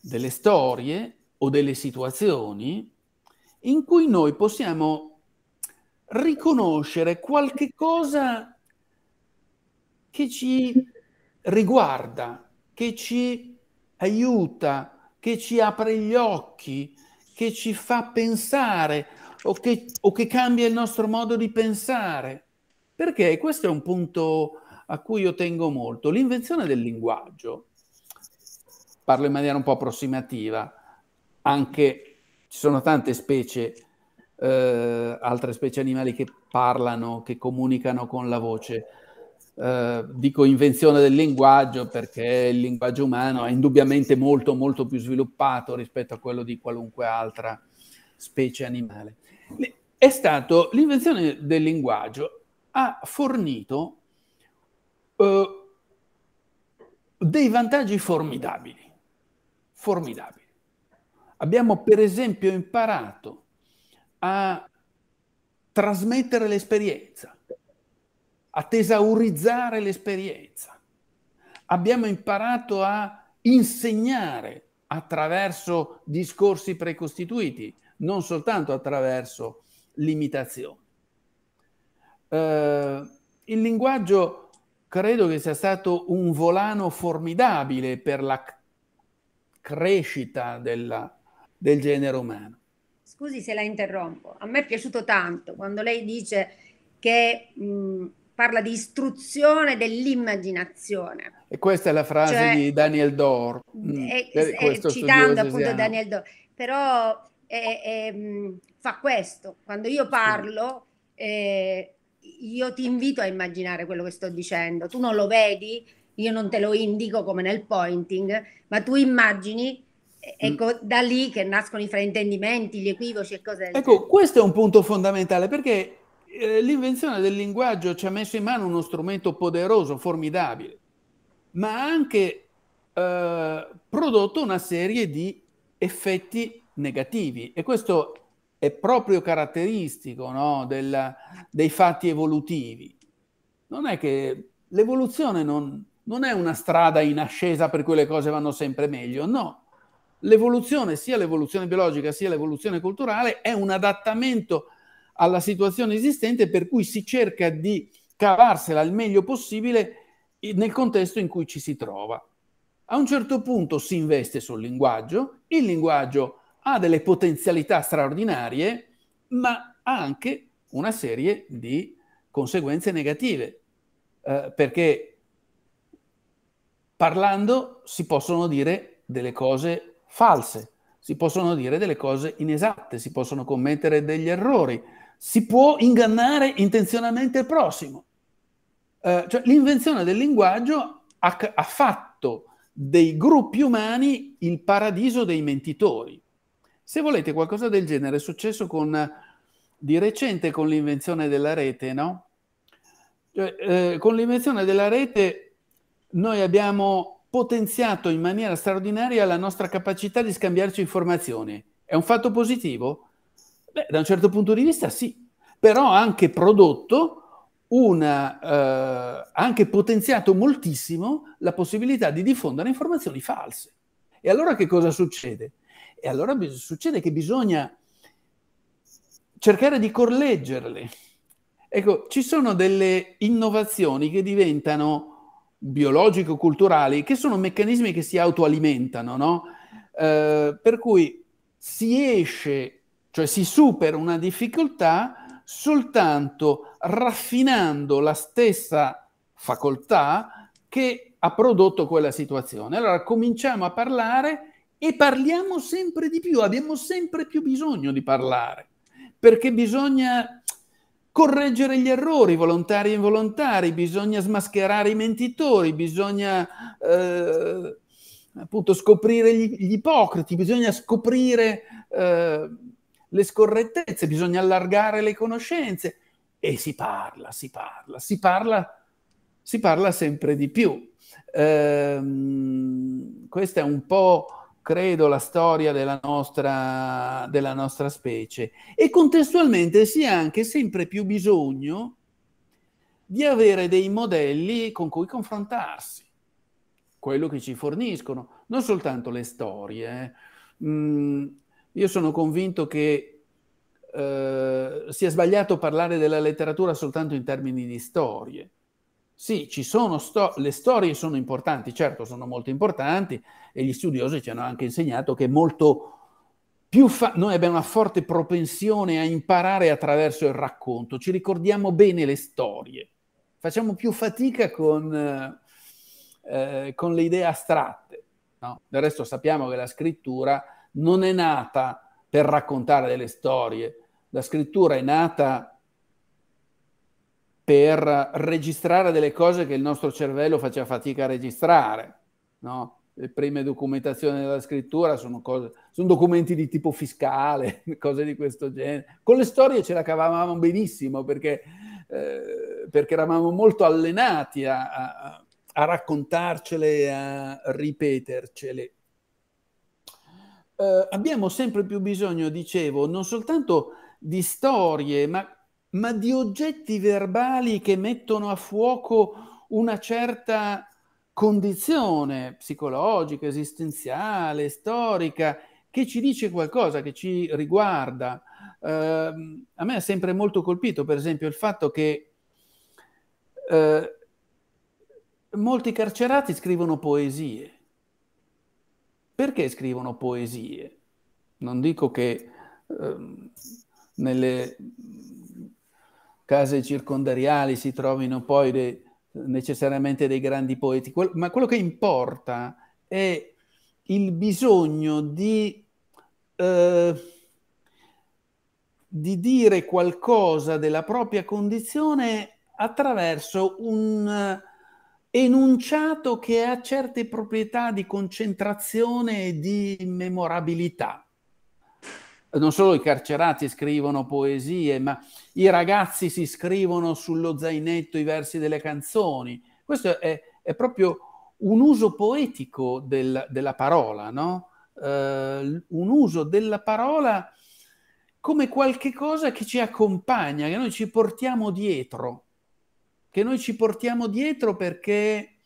delle storie o delle situazioni in cui noi possiamo riconoscere qualche cosa che ci riguarda, che ci aiuta, che ci apre gli occhi, che ci fa pensare o che, o che cambia il nostro modo di pensare. Perché questo è un punto a cui io tengo molto. L'invenzione del linguaggio, parlo in maniera un po' approssimativa, anche ci sono tante specie, eh, altre specie animali che parlano, che comunicano con la voce, eh, dico invenzione del linguaggio perché il linguaggio umano è indubbiamente molto molto più sviluppato rispetto a quello di qualunque altra specie animale. È stato l'invenzione del linguaggio ha fornito eh, dei vantaggi formidabili, formidabili. Abbiamo per esempio imparato a trasmettere l'esperienza, a tesaurizzare l'esperienza. Abbiamo imparato a insegnare attraverso discorsi precostituiti, non soltanto attraverso limitazioni. Eh, il linguaggio credo che sia stato un volano formidabile per la crescita della, del genere umano. Scusi se la interrompo, a me è piaciuto tanto quando lei dice che mh, parla di istruzione dell'immaginazione. E questa è la frase cioè, di Daniel Dor. E, e, citando appunto esiano. Daniel Dor. Però eh, fa questo, quando io parlo... Eh, io ti invito a immaginare quello che sto dicendo. Tu non lo vedi, io non te lo indico come nel pointing, ma tu immagini. Eh, ecco, mm. da lì che nascono i fraintendimenti, gli equivoci e cose Ecco, questo è un punto fondamentale perché eh, l'invenzione del linguaggio ci ha messo in mano uno strumento poderoso, formidabile, ma ha anche eh, prodotto una serie di effetti negativi e questo è proprio caratteristico no, del, dei fatti evolutivi. Non è che l'evoluzione non, non è una strada in ascesa per cui le cose vanno sempre meglio, no. L'evoluzione, sia l'evoluzione biologica sia l'evoluzione culturale, è un adattamento alla situazione esistente per cui si cerca di cavarsela il meglio possibile nel contesto in cui ci si trova. A un certo punto si investe sul linguaggio, il linguaggio ha delle potenzialità straordinarie, ma ha anche una serie di conseguenze negative, eh, perché parlando si possono dire delle cose false, si possono dire delle cose inesatte, si possono commettere degli errori, si può ingannare intenzionalmente il prossimo. Eh, cioè, l'invenzione del linguaggio ha, ha fatto dei gruppi umani il paradiso dei mentitori. Se volete qualcosa del genere, è successo con, di recente con l'invenzione della rete, no? Cioè, eh, con l'invenzione della rete noi abbiamo potenziato in maniera straordinaria la nostra capacità di scambiarci informazioni. È un fatto positivo? Beh, da un certo punto di vista sì, però ha anche prodotto una, eh, anche potenziato moltissimo la possibilità di diffondere informazioni false. E allora che cosa succede? E allora bis- succede che bisogna cercare di correggerle. Ecco, ci sono delle innovazioni che diventano biologico-culturali, che sono meccanismi che si autoalimentano, no? Eh, per cui si esce cioè si supera una difficoltà soltanto raffinando la stessa facoltà che ha prodotto quella situazione. Allora cominciamo a parlare e parliamo sempre di più, abbiamo sempre più bisogno di parlare, perché bisogna correggere gli errori volontari e involontari, bisogna smascherare i mentitori, bisogna eh, appunto scoprire gli, gli, ipocriti, bisogna scoprire... Eh, le scorrettezze, bisogna allargare le conoscenze e si parla, si parla, si parla, si parla sempre di più. Ehm, questa è un po', credo, la storia della nostra, della nostra specie e contestualmente si ha anche sempre più bisogno di avere dei modelli con cui confrontarsi, quello che ci forniscono, non soltanto le storie. Eh. Mm, io sono convinto che eh, sia sbagliato parlare della letteratura soltanto in termini di storie. Sì, sto- le storie sono importanti, certo sono molto importanti e gli studiosi ci hanno anche insegnato che molto più fa- noi abbiamo una forte propensione a imparare attraverso il racconto, ci ricordiamo bene le storie, facciamo più fatica con, eh, con le idee astratte. No? Del resto sappiamo che la scrittura non è nata per raccontare delle storie, la scrittura è nata per registrare delle cose che il nostro cervello faceva fatica a registrare. No? Le prime documentazioni della scrittura sono, cose, sono documenti di tipo fiscale, [laughs] cose di questo genere. Con le storie ce la cavavamo benissimo perché, eh, perché eravamo molto allenati a, a, a raccontarcele, a ripetercele eh, abbiamo sempre più bisogno, dicevo, non soltanto di storie, ma, ma di oggetti verbali che mettono a fuoco una certa condizione psicologica, esistenziale, storica, che ci dice qualcosa, che ci riguarda. Eh, a me ha sempre molto colpito, per esempio, il fatto che eh, molti carcerati scrivono poesie perché scrivono poesie? Non dico che eh, nelle case circondariali si trovino poi dei, necessariamente dei grandi poeti, que- ma quello che importa è il bisogno di, eh, di dire qualcosa della propria condizione attraverso un enunciato che ha certe proprietà di concentrazione e di memorabilità. Non solo i carcerati scrivono poesie, ma i ragazzi si scrivono sullo zainetto i versi delle canzoni. Questo è, è proprio un uso poetico del, della parola, no? uh, un uso della parola come qualche cosa che ci accompagna, che noi ci portiamo dietro che noi ci portiamo dietro perché,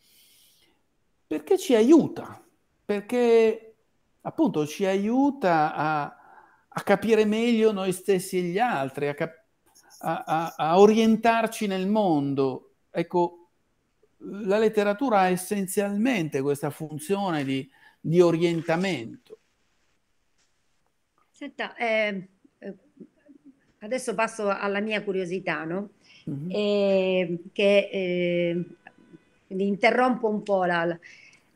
perché ci aiuta, perché appunto ci aiuta a, a, capire meglio noi stessi e gli altri, a, cap- a, a orientarci nel mondo. Ecco, la letteratura ha essenzialmente questa funzione di, di orientamento. Senta, ehm, eh, adesso passo alla mia curiosità, no? mm-hmm. eh, che eh, interrompo un po' la,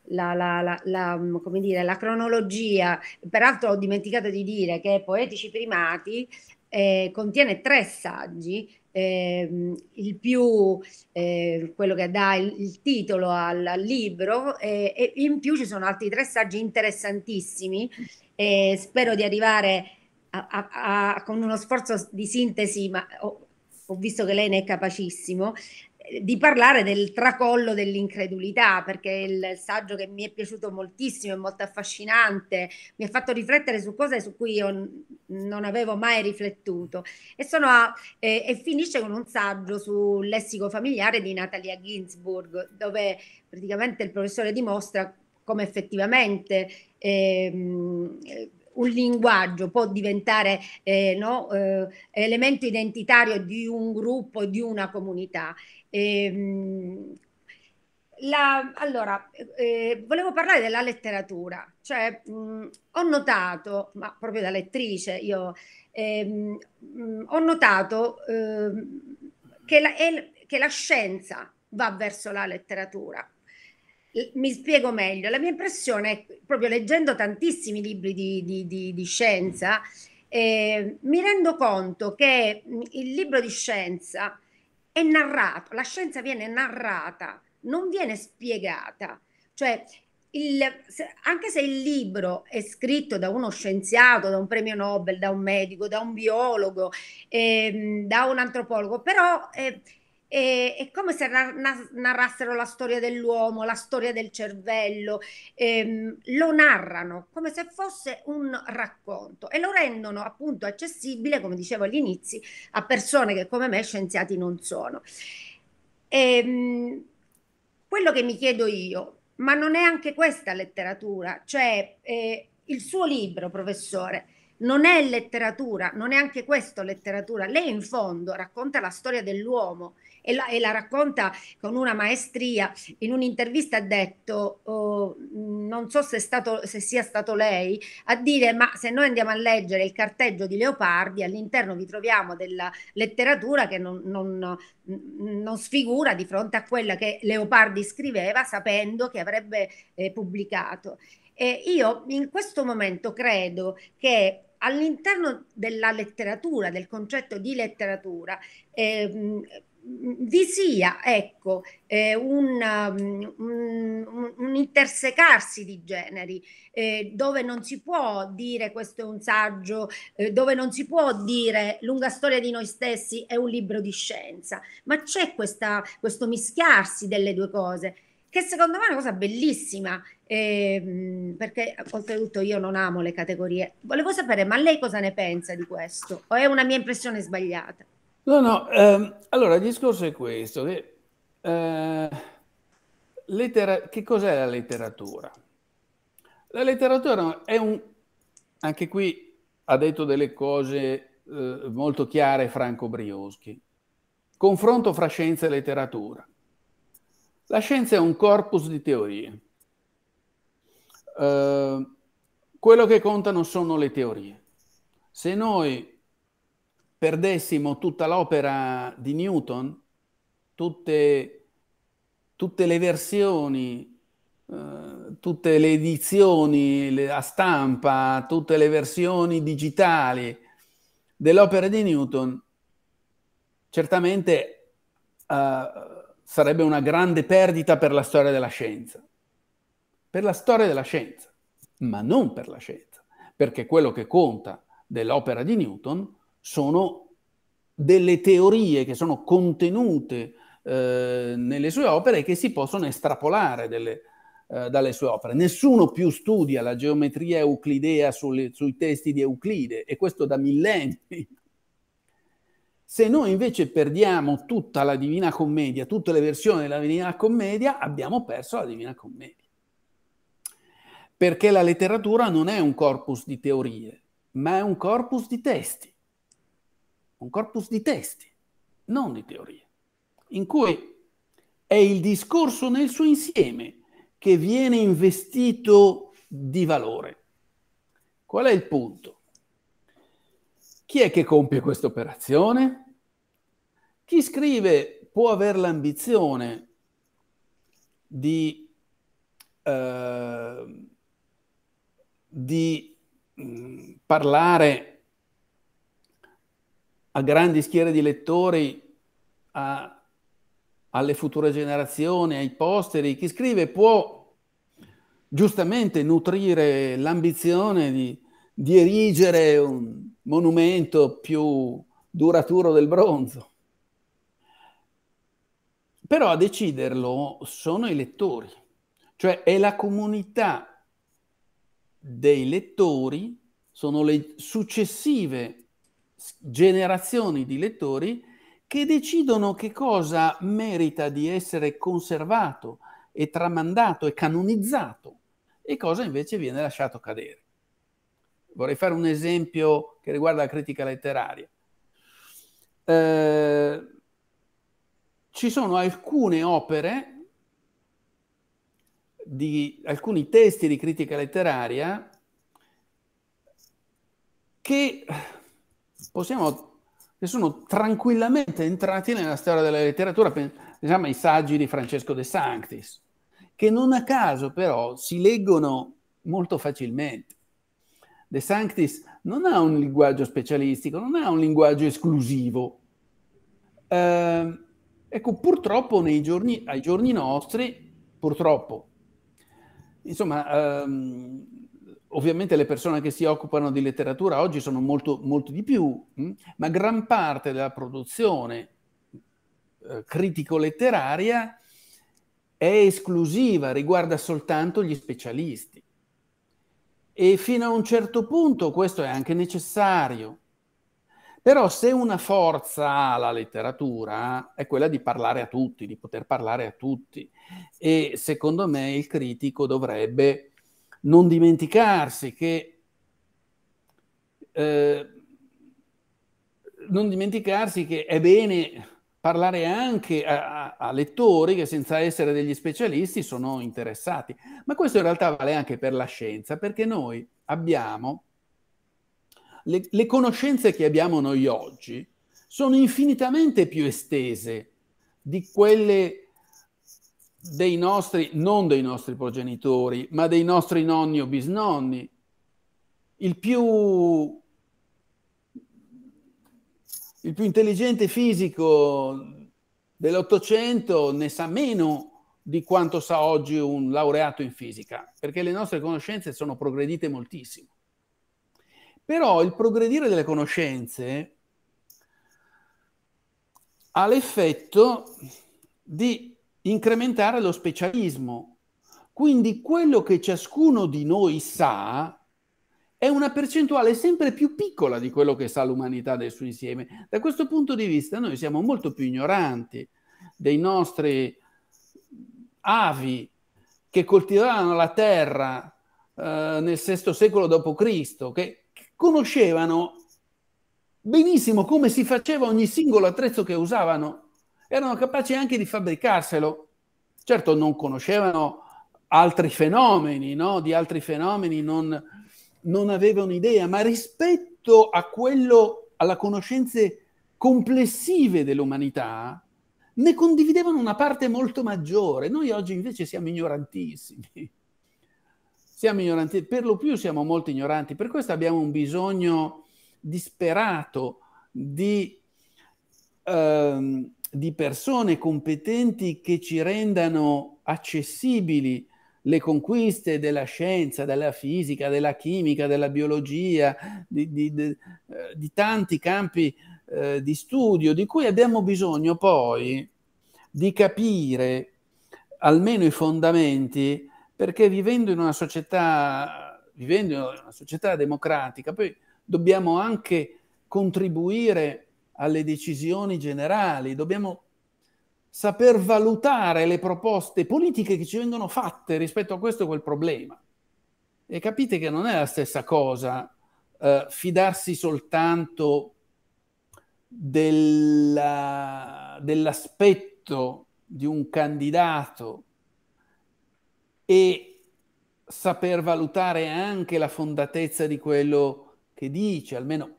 la, la, dire, la, cronologia. Peraltro ho dimenticato di dire che Poetici Primati eh, contiene tre saggi eh, il più eh, quello che dà il, il titolo al, al libro eh, e in più ci sono altri tre saggi interessantissimi spero di arrivare a, a, a, con uno sforzo di sintesi ma oh, ho visto che lei ne è capacissimo, eh, di parlare del tracollo dell'incredulità, perché è il saggio che mi è piaciuto moltissimo, è molto affascinante, mi ha fatto riflettere su cose su cui io non avevo mai riflettuto. E, a, eh, e finisce con un saggio sul lessico familiare di Natalia Ginsburg, dove praticamente il professore dimostra come effettivamente eh, un linguaggio può diventare eh, no, eh, elemento identitario di un gruppo, di una comunità. E, ehm, la, allora, eh, volevo parlare della letteratura, cioè mh, mm, ho notato, ma proprio da lettrice io, mh, ehm, mm, ho notato ehm, che la, è, che la scienza va verso la letteratura mi spiego meglio, la mia impressione è proprio leggendo tantissimi libri di, di, di, di scienza, eh, mi rendo conto che il libro di scienza è narrato, la scienza viene narrata, non viene spiegata. Cioè, il, anche se il libro è scritto da uno scienziato, da un premio Nobel, da un medico, da un biologo, eh, da un antropologo, però eh, e, è come se narrassero la storia dell'uomo, la storia del cervello, ehm, lo narrano come se fosse un racconto e lo rendono appunto accessibile, come dicevo all'inizio, a persone che come me scienziati non sono. Ehm, quello che mi chiedo io, ma non è anche questa letteratura, cioè eh, il suo libro, professore, non è letteratura, non è anche questo letteratura. Lei in fondo racconta la storia dell'uomo, e la, e la racconta con una maestria. In un'intervista ha detto, oh, non so se, stato, se sia stato lei, a dire ma se noi andiamo a leggere il carteggio di Leopardi, all'interno vi troviamo della letteratura che non, non, non sfigura di fronte a quella che Leopardi scriveva sapendo che avrebbe eh, pubblicato. E io in questo momento credo che all'interno della letteratura, del concetto di letteratura, ehm, vi sia ecco, eh, un, um, un, un, intersecarsi di generi eh, dove non si può dire questo è un saggio, eh, dove non si può dire lunga storia di noi stessi è un libro di scienza, ma c'è questa, questo mischiarsi delle due cose che secondo me è una cosa bellissima, ehm, perché oltretutto io non amo le categorie. Volevo sapere, ma lei cosa ne pensa di questo? O è una mia impressione sbagliata? No, no, ehm, allora il discorso è questo, che, eh, lettera, che cos'è la letteratura? La letteratura è un, anche qui ha detto delle cose eh, molto chiare Franco Brioschi, confronto fra scienza e letteratura. La scienza è un corpus di teorie. Eh, quello che contano sono le teorie. Se noi perdessimo tutta l'opera di Newton, tutte, tutte le versioni, eh, tutte le edizioni le, a stampa, tutte le versioni digitali dell'opera di Newton, certamente eh, sarebbe una grande perdita per la storia della scienza. Per la storia della scienza, ma non per la scienza, perché quello che conta dell'opera di Newton sono delle teorie che sono contenute eh, nelle sue opere e che si possono estrapolare delle, eh, dalle sue opere. Nessuno più studia la geometria euclidea sulle, sui testi di Euclide e questo da millenni. Se noi invece perdiamo tutta la Divina Commedia, tutte le versioni della Divina Commedia, abbiamo perso la Divina Commedia. Perché la letteratura non è un corpus di teorie, ma è un corpus di testi un corpus di testi, non di teorie, in cui è il discorso nel suo insieme che viene investito di valore. Qual è il punto? Chi è che compie questa operazione? Chi scrive può avere l'ambizione di, eh, di mh, mm, parlare a grandi schiere di lettori, a, alle future generazioni, ai posteri, chi scrive può giustamente nutrire l'ambizione di, di erigere un monumento più duraturo del bronzo. Però a deciderlo sono i lettori, cioè è la comunità dei lettori, sono le successive generazioni di lettori che decidono che cosa merita di essere conservato e tramandato e canonizzato e cosa invece viene lasciato cadere. Vorrei fare un esempio che riguarda la critica letteraria. Eh, ci sono alcune opere di alcuni testi di critica letteraria che possiamo, che sono tranquillamente entrati nella storia della letteratura, pensiamo ai saggi di Francesco de Sanctis, che non a caso però si leggono molto facilmente. De Sanctis non ha un linguaggio specialistico, non ha un linguaggio esclusivo. Eh, ecco, purtroppo nei giorni, ai giorni nostri, purtroppo, insomma, ehm, Ovviamente le persone che si occupano di letteratura oggi sono molto, molto di più, mh? Mm? ma gran parte della produzione eh, critico-letteraria è esclusiva, riguarda soltanto gli specialisti. E fino a un certo punto questo è anche necessario. Però se una forza ha la letteratura è quella di parlare a tutti, di poter parlare a tutti. E secondo me il critico dovrebbe non dimenticarsi che, eh, non dimenticarsi che è bene parlare anche a, a, lettori che senza essere degli specialisti sono interessati. Ma questo in realtà vale anche per la scienza, perché noi abbiamo le, le conoscenze che abbiamo noi oggi sono infinitamente più estese di quelle dei nostri, non dei nostri progenitori, ma dei nostri nonni o bisnonni. Il più, il più intelligente fisico dell'Ottocento ne sa meno di quanto sa oggi un laureato in fisica, perché le nostre conoscenze sono progredite moltissimo. Però il progredire delle conoscenze ha l'effetto di incrementare lo specialismo. Quindi quello che ciascuno di noi sa è una percentuale sempre più piccola di quello che sa l'umanità del suo insieme. Da questo punto di vista noi siamo molto più ignoranti dei nostri avi che coltivavano la terra eh, nel VI secolo d.C., che conoscevano benissimo come si faceva ogni singolo attrezzo che usavano erano capaci anche di fabbricarselo. Certo non conoscevano altri fenomeni, no? di altri fenomeni non, non avevano idea, ma rispetto a quello, alla conoscenza complessive dell'umanità, ne condividevano una parte molto maggiore. Noi oggi invece siamo ignorantissimi. Siamo ignoranti, per lo più siamo molto ignoranti, per questo abbiamo un bisogno disperato di ehm, di persone competenti che ci rendano accessibili le conquiste della scienza, della fisica, della chimica, della biologia, di, di, di, eh, di tanti campi eh, di studio di cui abbiamo bisogno poi di capire almeno i fondamenti perché vivendo in una società, vivendo in una società democratica, poi dobbiamo anche contribuire alle decisioni generali, dobbiamo saper valutare le proposte politiche che ci vengono fatte rispetto a questo e quel problema. E capite che non è la stessa cosa eh, fidarsi soltanto della, dell'aspetto di un candidato e saper valutare anche la fondatezza di quello che dice, almeno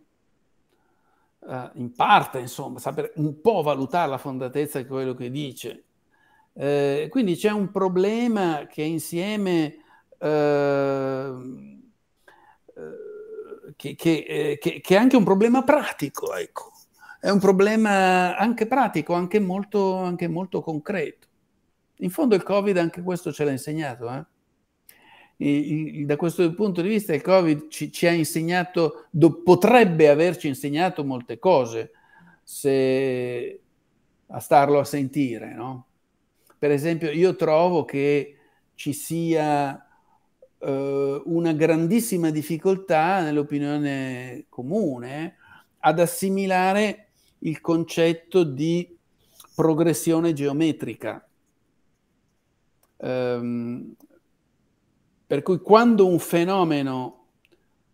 eh, in parte, insomma, saper un po' valutare la fondatezza di quello che dice. Eh, quindi c'è un problema che insieme eh, eh, che, che, eh, che, che, è anche un problema pratico, ecco. È un problema anche pratico, anche molto, anche molto concreto. In fondo il Covid anche questo ce l'ha insegnato, eh? da questo punto di vista il Covid ci, ci ha insegnato, do, potrebbe averci insegnato molte cose se a starlo a sentire, no? Per esempio, io trovo che ci sia eh, una grandissima difficoltà nell'opinione comune ad assimilare il concetto di progressione geometrica. Um, per cui quando un fenomeno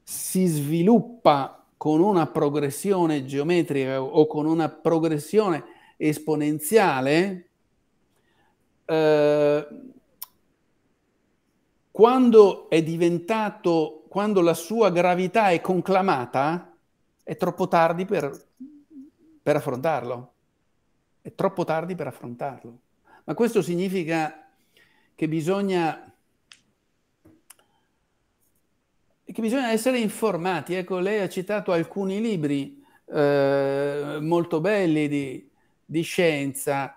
si sviluppa con una progressione geometrica o con una progressione esponenziale, eh, quando è diventato, quando la sua gravità è conclamata, è troppo tardi per, per affrontarlo. È troppo tardi per affrontarlo. Ma questo significa che bisogna che bisogna essere informati. Ecco, lei ha citato alcuni libri eh, molto belli di, di scienza.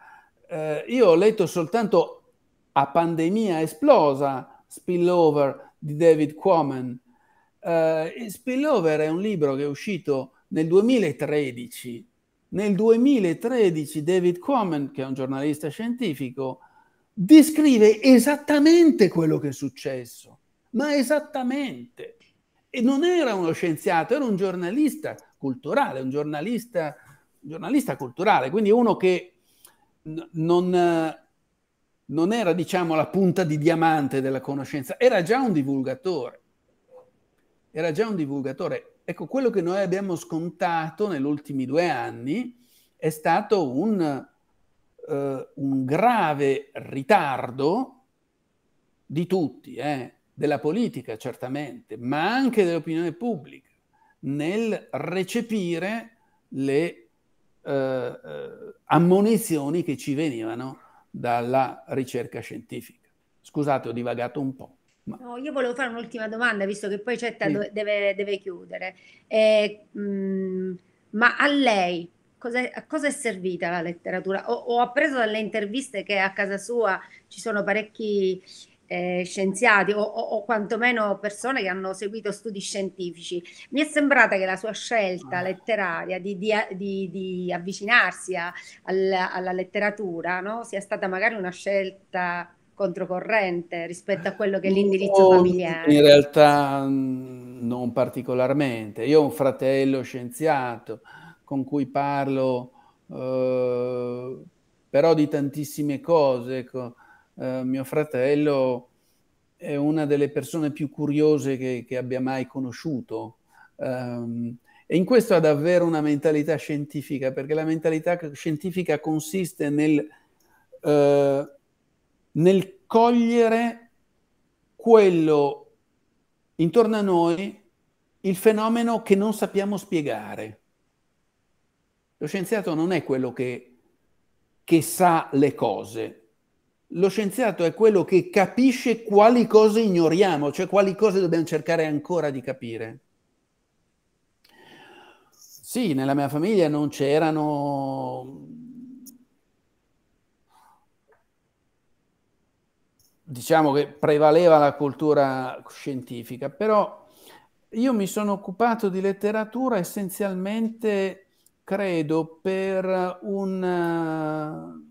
Eh, io ho letto soltanto A pandemia esplosa, Spillover di David Quammen. Eh, Spillover è un libro che è uscito nel 2013. Nel 2013 David Quammen, che è un giornalista scientifico, descrive esattamente quello che è successo, ma esattamente. E non era uno scienziato, era un giornalista culturale, un giornalista, giornalista culturale, quindi uno che non, non era, diciamo, la punta di diamante della conoscenza, era già un divulgatore. Era già un divulgatore. Ecco, quello che noi abbiamo scontato negli ultimi due anni è stato un, eh, un grave ritardo di tutti, eh, della politica, certamente, ma anche dell'opinione pubblica nel recepire le eh, eh, ammonizioni che ci venivano dalla ricerca scientifica. Scusate, ho divagato un po'. No, io volevo fare un'ultima domanda, visto che poi Cetta sì. deve, deve, chiudere. Eh, mh, mm, ma a lei cosa, a cosa è servita la letteratura? Ho, ho appreso dalle interviste che a casa sua ci sono parecchi eh, scienziati o, o, o, quantomeno persone che hanno seguito studi scientifici. Mi è sembrata che la sua scelta ah. letteraria di, di, di, di avvicinarsi a, alla, alla, letteratura no? sia stata magari una scelta controcorrente rispetto a quello che è l'indirizzo no, familiare. In realtà mm, non particolarmente. Io ho un fratello scienziato con cui parlo eh, però di tantissime cose. Ecco eh, mio fratello è una delle persone più curiose che, che abbia mai conosciuto. Um, e in questo ha davvero una mentalità scientifica, perché la mentalità scientifica consiste nel, eh, nel cogliere quello intorno a noi, il fenomeno che non sappiamo spiegare. Lo scienziato non è quello che, che sa le cose, lo scienziato è quello che capisce quali cose ignoriamo, cioè quali cose dobbiamo cercare ancora di capire. Sì, nella mia famiglia non c'erano... Diciamo che prevaleva la cultura scientifica, però io mi sono occupato di letteratura essenzialmente, credo, per un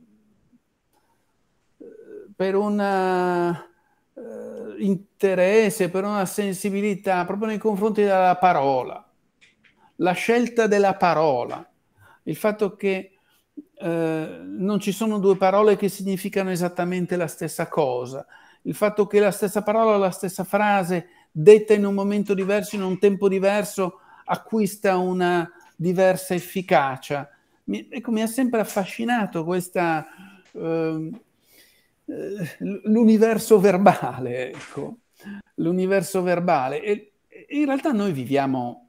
per un uh, interesse, per una sensibilità proprio nei confronti della parola, la scelta della parola, il fatto che uh, non ci sono due parole che significano esattamente la stessa cosa, il fatto che la stessa parola, la stessa frase, detta in un momento diverso, in un tempo diverso, acquista una diversa efficacia. Mi, ecco, mi ha sempre affascinato questa eh, eh, l'universo verbale, ecco, l'universo verbale. E, in realtà noi viviamo,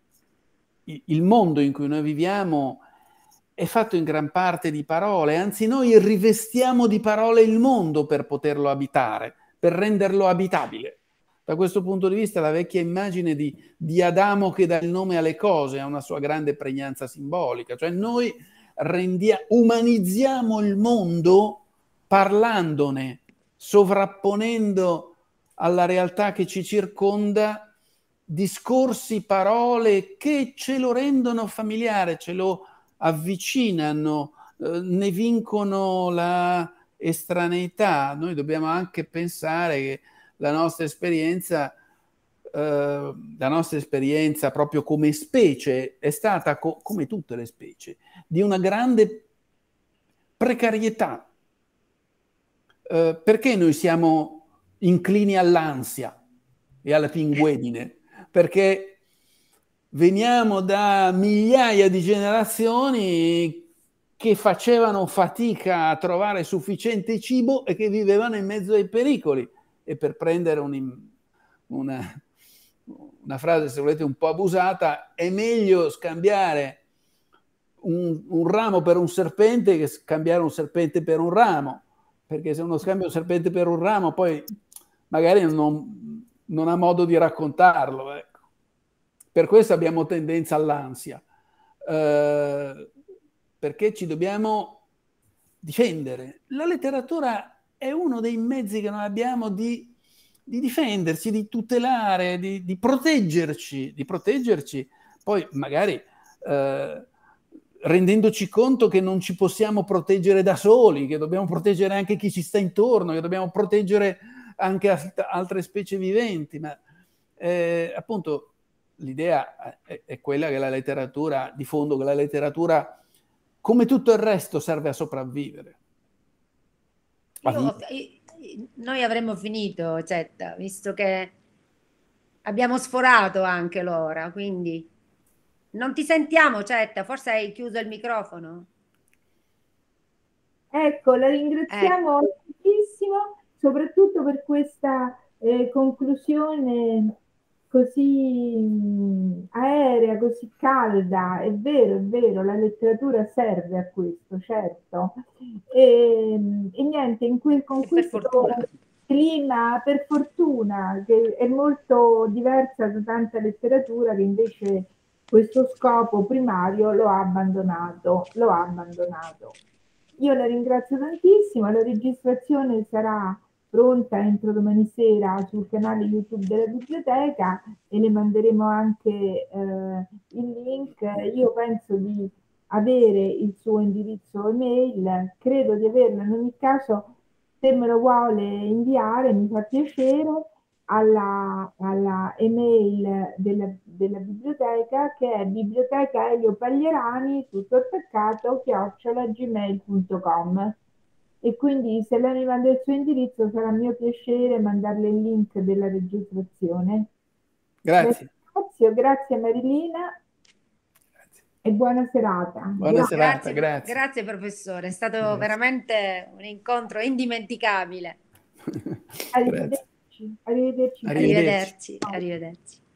il mondo in cui noi viviamo è fatto in gran parte di parole, anzi noi rivestiamo di parole il mondo per poterlo abitare, per renderlo abitabile. Da questo punto di vista la vecchia immagine di, di Adamo che dà il nome alle cose ha una sua grande pregnanza simbolica, cioè noi rendia, umanizziamo il mondo parlandone, sovrapponendo alla realtà che ci circonda discorsi, parole che ce lo rendono familiare, ce lo avvicinano, eh, ne vincono la estraneità. Noi dobbiamo anche pensare che la nostra esperienza Uh, la nostra esperienza proprio come specie è stata, co- come tutte le specie, di una grande precarietà eh, perché noi siamo inclini all'ansia e alla pinguedine? Perché veniamo da migliaia di generazioni che facevano fatica a trovare sufficiente cibo e che vivevano in mezzo ai pericoli. E per prendere un, una, una, frase, se volete, un po' abusata, è meglio scambiare un, un ramo per un serpente che scambiare un serpente per un ramo perché se uno scambia un serpente per un ramo, poi magari non, non ha modo di raccontarlo. Ecco. Per questo abbiamo tendenza all'ansia, eh, perché ci dobbiamo difendere. La letteratura è uno dei mezzi che noi abbiamo di, di difenderci, di tutelare, di, di, proteggerci, di proteggerci. Poi magari eh, rendendoci conto che non ci possiamo proteggere da soli, che dobbiamo proteggere anche chi ci sta intorno, che dobbiamo proteggere anche altre specie viventi. Ma eh, appunto l'idea è, è, quella che la letteratura, di fondo, che la letteratura, come tutto il resto, serve a sopravvivere. Io, noi avremmo finito, Zetta, visto che abbiamo sforato anche l'ora, quindi... Non ti sentiamo, Cetta, forse hai chiuso il microfono. Ecco, la ringraziamo eh. Ecco. tantissimo, soprattutto per questa eh, conclusione così mh, aerea, così calda. È vero, è vero, la letteratura serve a questo, certo. E, e niente, quel, con per questo clima, per fortuna, che è molto diversa da tanta letteratura che invece questo scopo primario lo ha abbandonato, lo ha abbandonato. Io la ringrazio tantissimo, la registrazione sarà pronta entro domani sera sul canale YouTube della biblioteca e le manderemo anche eh, il link. Io penso di avere il suo indirizzo email, credo di averlo in ogni caso, se me lo vuole inviare mi fa piacere alla, alla email della, della, biblioteca che è biblioteca Elio Paglierani, tutto attaccato, chiocciola gmail.com e quindi se lei mi manda il suo indirizzo sarà mio piacere mandarle il link della registrazione. Grazie. Grazie, grazie Marilina grazie. e buona serata. Buona grazie. serata, grazie. Grazie professore, è stato veramente un incontro indimenticabile. [laughs] Arrivederci. Arrivederci. Arrivederci. Arrivederci. Arrivederci.